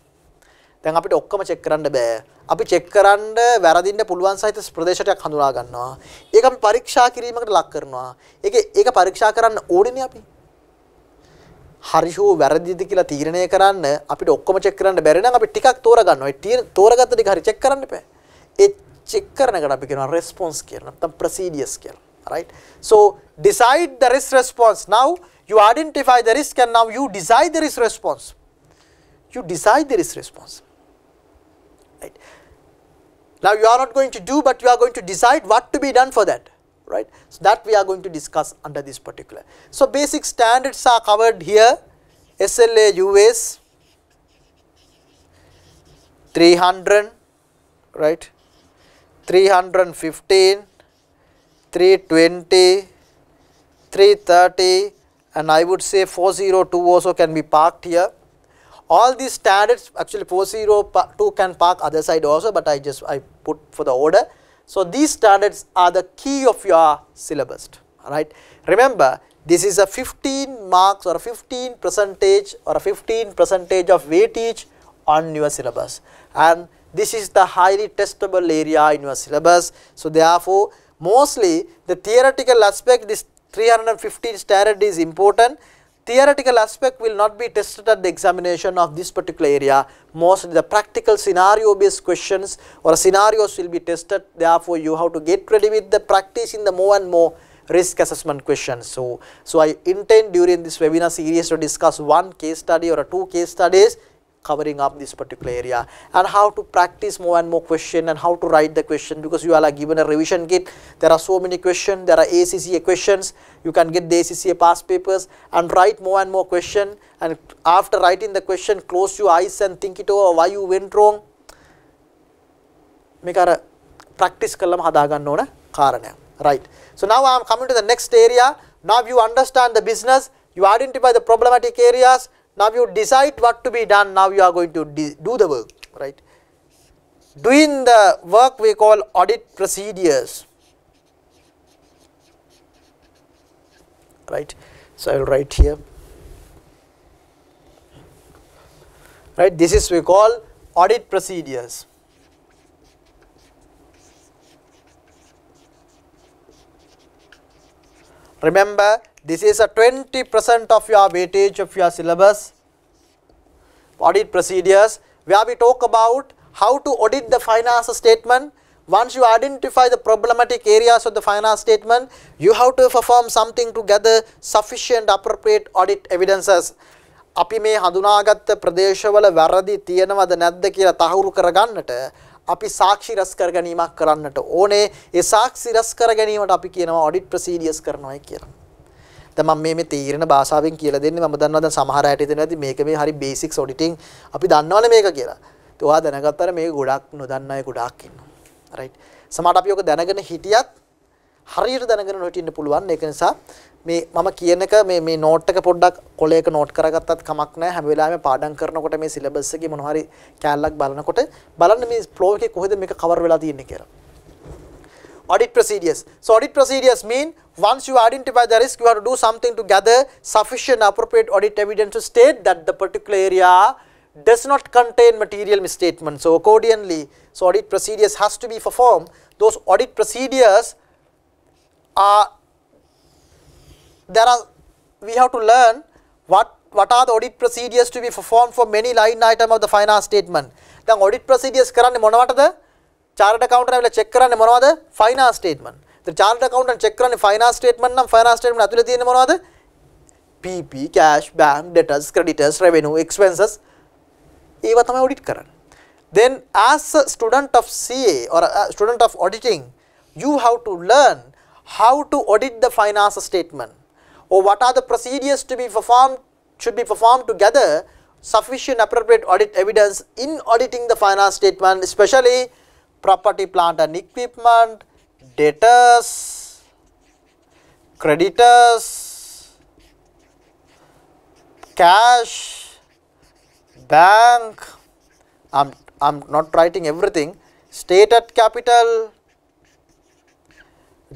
දැන් අපිට ඔක්කොම check කරන්න බෑ. අපි check කරන්න වැරදින්න පුළුවන් සහිත ප්‍රදේශයක් හඳුනා ගන්නවා. ඒක අපි පරීක්ෂා කිරීමකට ලක් කරනවා. ඒක ඒක පරීක්ෂා කරන්න ඕනේ අපි. හරි හෝ වැරදිද කියලා තීරණය කරන්න අපිට ඔක්කොම චෙක් කරන්න බැරි නම් අපි ටිකක් තෝරගන්නවා. ඒ තෝරගත්ත ටික හරි චෙක් කරන්න එපා. ඒ චෙක් කරන එකට අපි කියනවා response කියලා. නැත්නම් procedures කියලා. right so decide the risk response now you identify the risk and now you decide the risk response you decide the risk response Now you are not going to do but you are going to decide what to be done for that right. So that we are going to discuss under this particular. So basic standards are covered here SLA US 300 right 315 320 330 and I would say 402 also can be parked here. All these standards actually 402 can park other side also but I just I put for the order. So, these standards are the key of your syllabus right. Remember this is a 15 marks or a 15 percentage or a 15 percentage of weightage on your syllabus and this is the highly testable area in your syllabus. So, therefore, mostly the theoretical aspect this 315 standard is important theoretical aspect will not be tested at the examination of this particular area. Mostly the practical scenario based questions or scenarios will be tested. Therefore, you have to get ready with the practice in the more and more risk assessment questions. So, so I intend during this webinar series to discuss one case study or two case studies covering up this particular area and how to practice more and more question and how to write the question because you are like given a revision kit there are so many questions there are ACCA questions you can get the ACCA past papers and write more and more question and after writing the question close your eyes and think it over why you went wrong මේක අර practice කරලම හදාගන්න ඕන කාරණයක් right so now i am coming to the next area now you understand the business you identify the problematic areas now, you decide what to be done, now you are going to do the work, right. Doing the work we call audit procedures, right. So, I will write here, right. This is we call audit procedures. Remember this is a 20 percent of your weightage of your syllabus. Audit procedures where we talk about how to audit the finance statement. Once you identify the problematic areas of the finance statement, you have to perform something to gather sufficient appropriate audit evidences. අපි මේ හඳුනාගත්ත ප්‍රදේශවල වැරදි තියෙනවද නැද්ද කියලා තහවුරු කරගන්නට api sakshi රැස් කර ගැනීමක් කරන්නට ඕනේ. ඒ සාක්ෂි රැස් කර ගැනීමට audit procedures ඔඩිට් ප්‍රොසීඩියස් දැන් මම මේ මේ තීරණ භාෂාවෙන් කියලා දෙන්නේ මම දන්නවා දැන් සමහර හැටි දෙනවා ඉතින් මේක මේ හරි බේසික්ස් ඔඩිටින් අපි දන්නවනේ මේක කියලා. ඉතින් ඔයා දැනගත්තාට මේක ගොඩක් නොදන්න අය ගොඩක් ඉන්නවා. රයිට්. සමහරට අපි ඔක දැනගෙන හිටියත් හරියට දැනගෙන නොහිටින්න පුළුවන් ඒක නිසා මේ මම කියන එක මේ මේ නෝට් එක පොඩ්ඩක් කොලයක නෝට් කරගත්තත් කමක් නැහැ හැම වෙලාවෙම පාඩම් කරනකොට මේ සිලබස් එකේ මොනවා හරි කැලලක් බලනකොට බලන්න මේ ෆ්ලෝ එකේ කොහෙද මේක කවර් වෙලා තියෙන්නේ කියලා audit procedures so audit procedures mean Once you identify the risk, you have to do something to gather sufficient appropriate audit evidence to state that the particular area does not contain material misstatement. So, accordingly, so audit procedures has to be performed. Those audit procedures are, there are, we have to learn what, what are the audit procedures to be performed for many line item of the finance statement. Then audit procedures කරන්නේ මොනවටද? Chart account එකේ check කරන්නේ the finance statement. Chart account and check करना finance statement नम finance statement ಅತಿಲೇ ತಿನ್ನೇ ಮನೋದ P P cash bank debtors creditors revenue expenses ಈವ ತಮ ಆಡಿಟ್ ಕರೆನ್ then as a student of CA or student of auditing you have to learn how to audit the finance statement oh what are the procedures to be performed should be performed to Ghadar sufficient appropriate audit evidence in auditing the finance statement specially property plant and equipment debtors, creditors, cash, bank, I am, I am not writing everything, stated capital,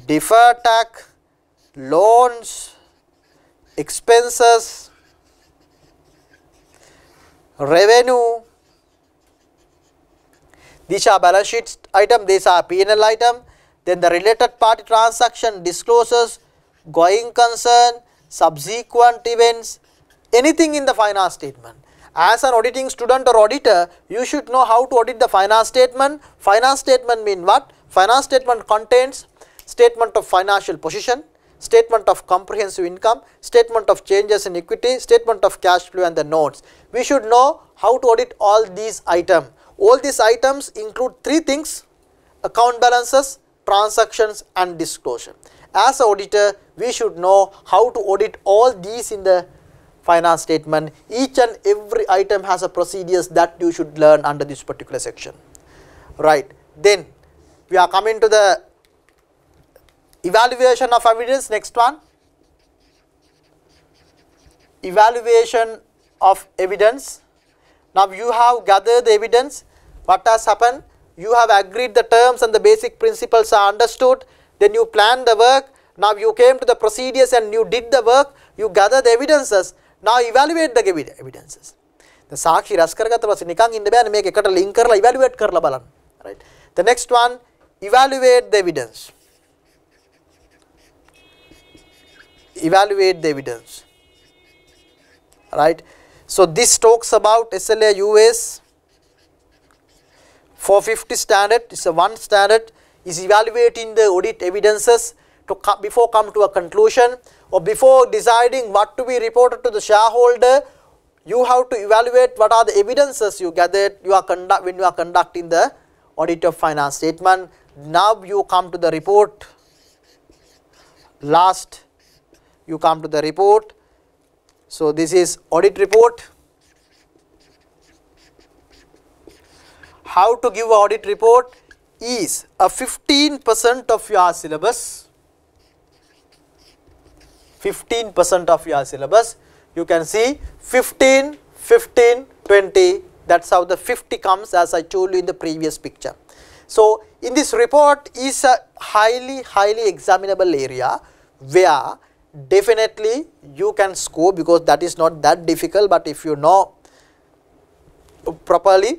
deferred tax, loans, expenses, revenue, these are balance sheet item, these are P&L item, then the related party transaction discloses going concern, subsequent events, anything in the finance statement. As an auditing student or auditor, you should know how to audit the finance statement. Finance statement mean what? Finance statement contains statement of financial position, statement of comprehensive income, statement of changes in equity, statement of cash flow and the notes. We should know how to audit all these items. All these items include three things, account balances, transactions and disclosure. As auditor, we should know how to audit all these in the finance statement. Each and every item has a procedures that you should learn under this particular section. Right. Then we are coming to the evaluation of evidence. Next one. Evaluation of evidence. Now you have gathered the evidence. What has happened? you have agreed the terms and the basic principles are understood, then you plan the work, now you came to the procedures and you did the work, you gather the evidences, now evaluate the evidences. The Sakshi Raskaragata was Nikang in the band make a cut evaluate karla balan. Right. The next one, evaluate the evidence. Evaluate the evidence. Right. So this talks about SLA US 450 standard is a one standard is evaluating the audit evidences to before come to a conclusion or before deciding what to be reported to the shareholder you have to evaluate what are the evidences you gathered you are conduct when you are conducting the audit of finance statement now you come to the report last you come to the report so this is audit report how to give audit report is a 15 percent of your syllabus 15 percent of your syllabus you can see 15 15 20 that is how the 50 comes as I told you in the previous picture. So, in this report is a highly highly examinable area where definitely you can score because that is not that difficult but if you know properly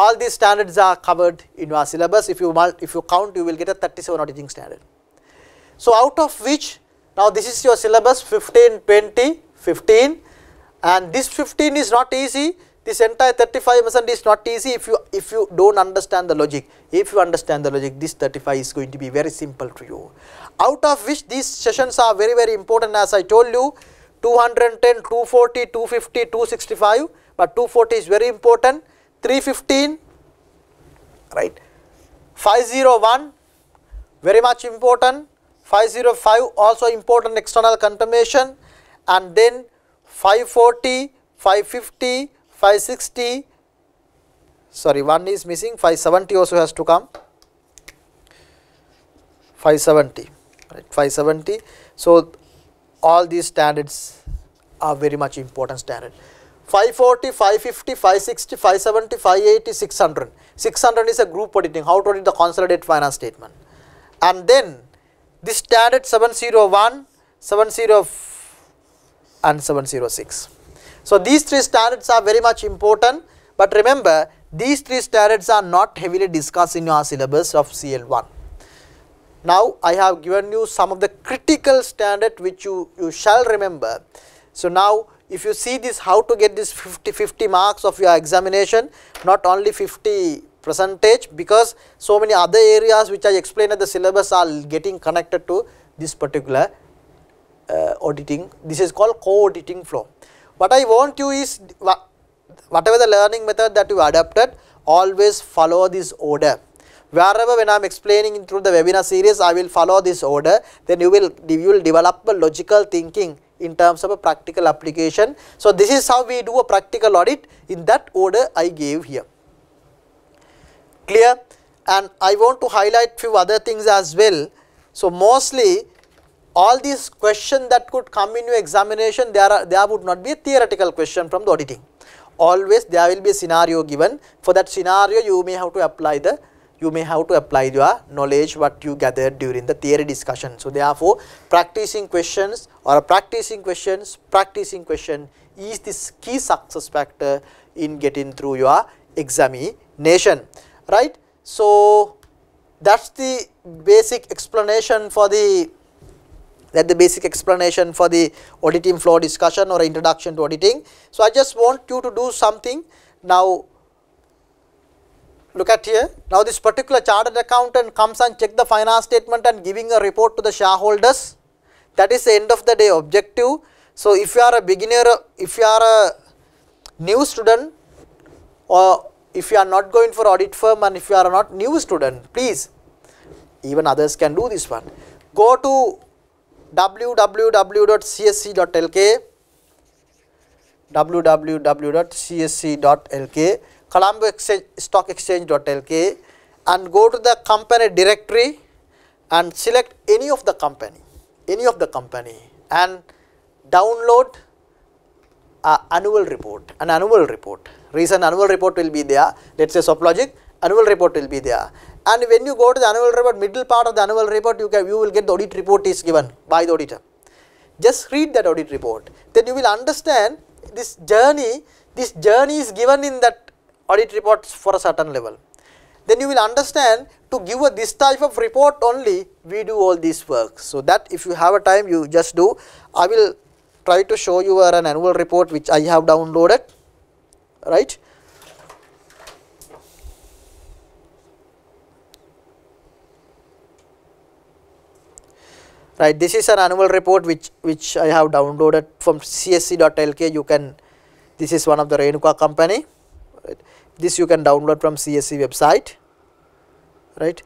all these standards are covered in your syllabus if you if you count you will get a 37 or teaching standard. So, out of which now this is your syllabus 15, 20, 15 and this 15 is not easy this entire 35 percent is not easy if you if you do not understand the logic. If you understand the logic this 35 is going to be very simple to you. Out of which these sessions are very very important as I told you 210, 240, 250, 265 but 240 is very important 315 right 501 very much important 505 also important external confirmation and then 540 550 560 sorry one is missing 570 also has to come 570 right 570 so all these standards are very much important standard 540, 550, 560, 570, 580, 600. 600 is a group auditing, how to audit the consolidated finance statement. And then this standard 701, 70 and 706. So, these three standards are very much important, but remember these three standards are not heavily discussed in your syllabus of CL1. Now, I have given you some of the critical standard which you, you shall remember. So, now if you see this how to get this 50 50 marks of your examination not only 50 percentage because so many other areas which I explained at the syllabus are getting connected to this particular uh, auditing this is called co-auditing flow. What I want you is whatever the learning method that you adopted always follow this order wherever when I am explaining through the webinar series I will follow this order then you will you will develop a logical thinking in terms of a practical application. So, this is how we do a practical audit in that order I gave here. Clear? And I want to highlight few other things as well. So, mostly all these questions that could come in your examination there are there would not be a theoretical question from the auditing. Always there will be a scenario given for that scenario you may have to apply the you may have to apply your knowledge what you gathered during the theory discussion. So, therefore, practicing questions or practicing questions, practicing question is this key success factor in getting through your examination, right. So, that is the basic explanation for the that the basic explanation for the auditing flow discussion or introduction to auditing. So, I just want you to do something now look at here. Now, this particular chartered accountant comes and check the finance statement and giving a report to the shareholders. That is the end of the day objective. So, if you are a beginner, if you are a new student or if you are not going for audit firm and if you are not new student, please even others can do this one. Go to www.csc.lk www.csc.lk Colombo Exchange, Stock Exchange.lk and go to the company directory and select any of the company, any of the company and download uh, annual report, an annual report. Recent annual report will be there, let us say SoftLogic annual report will be there. And when you go to the annual report, middle part of the annual report, you, can, you will get the audit report is given by the auditor. Just read that audit report, then you will understand this journey, this journey is given in that audit reports for a certain level. Then you will understand to give a this type of report only we do all this work. So, that if you have a time you just do. I will try to show you an annual report which I have downloaded right. right this is an annual report which which i have downloaded from csc.lk you can this is one of the renuka company this you can download from CSC website, right.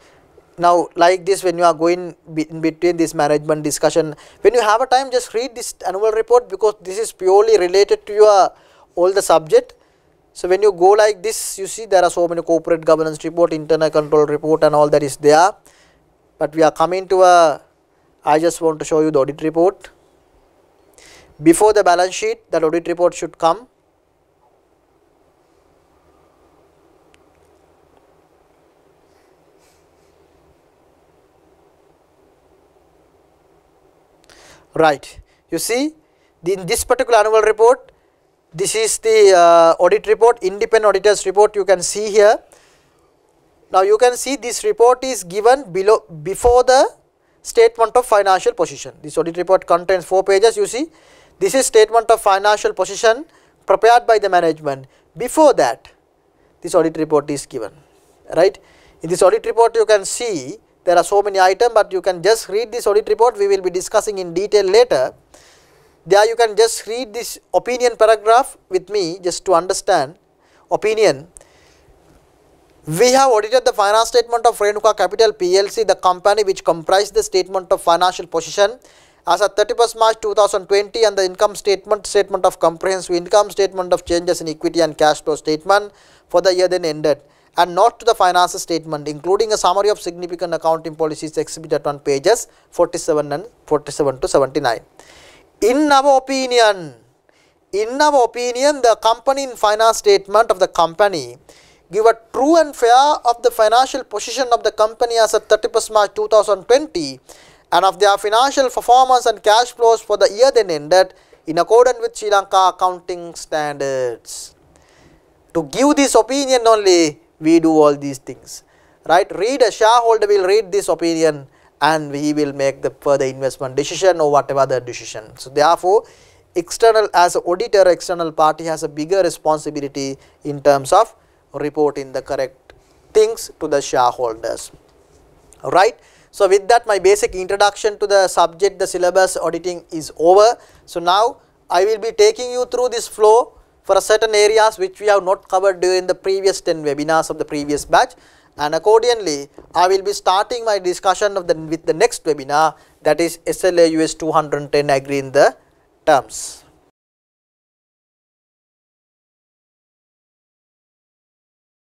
Now like this when you are going in between this management discussion, when you have a time just read this annual report because this is purely related to your all the subject. So when you go like this you see there are so many corporate governance report, internal control report and all that is there. But we are coming to a, I just want to show you the audit report. Before the balance sheet that audit report should come right. You see the, in this particular annual report, this is the uh, audit report, independent auditors report you can see here. Now you can see this report is given below before the statement of financial position. This audit report contains 4 pages you see. This is statement of financial position prepared by the management. Before that this audit report is given right. In this audit report you can see there are so many items, but you can just read this audit report, we will be discussing in detail later. There you can just read this opinion paragraph with me just to understand opinion. We have audited the finance statement of Renuka Capital PLC, the company which comprised the statement of financial position as of 31st March 2020 and the income statement, statement of comprehensive income, statement of changes in equity and cash flow statement for the year then ended and not to the financial statement including a summary of significant accounting policies exhibited on pages 47 and 47 to 79. In our opinion, in our opinion the accompanying finance statement of the company give a true and fair of the financial position of the company as of 31st March 2020 and of their financial performance and cash flows for the year then ended in accordance with Sri Lanka accounting standards. To give this opinion only, we do all these things right read a shareholder will read this opinion and he will make the further investment decision or whatever the decision so therefore external as auditor external party has a bigger responsibility in terms of reporting the correct things to the shareholders right so with that my basic introduction to the subject the syllabus auditing is over so now i will be taking you through this flow for a certain areas which we have not covered during the previous 10 webinars of the previous batch and accordingly I will be starting my discussion of the with the next webinar that is SLAUS 210 agree in the terms.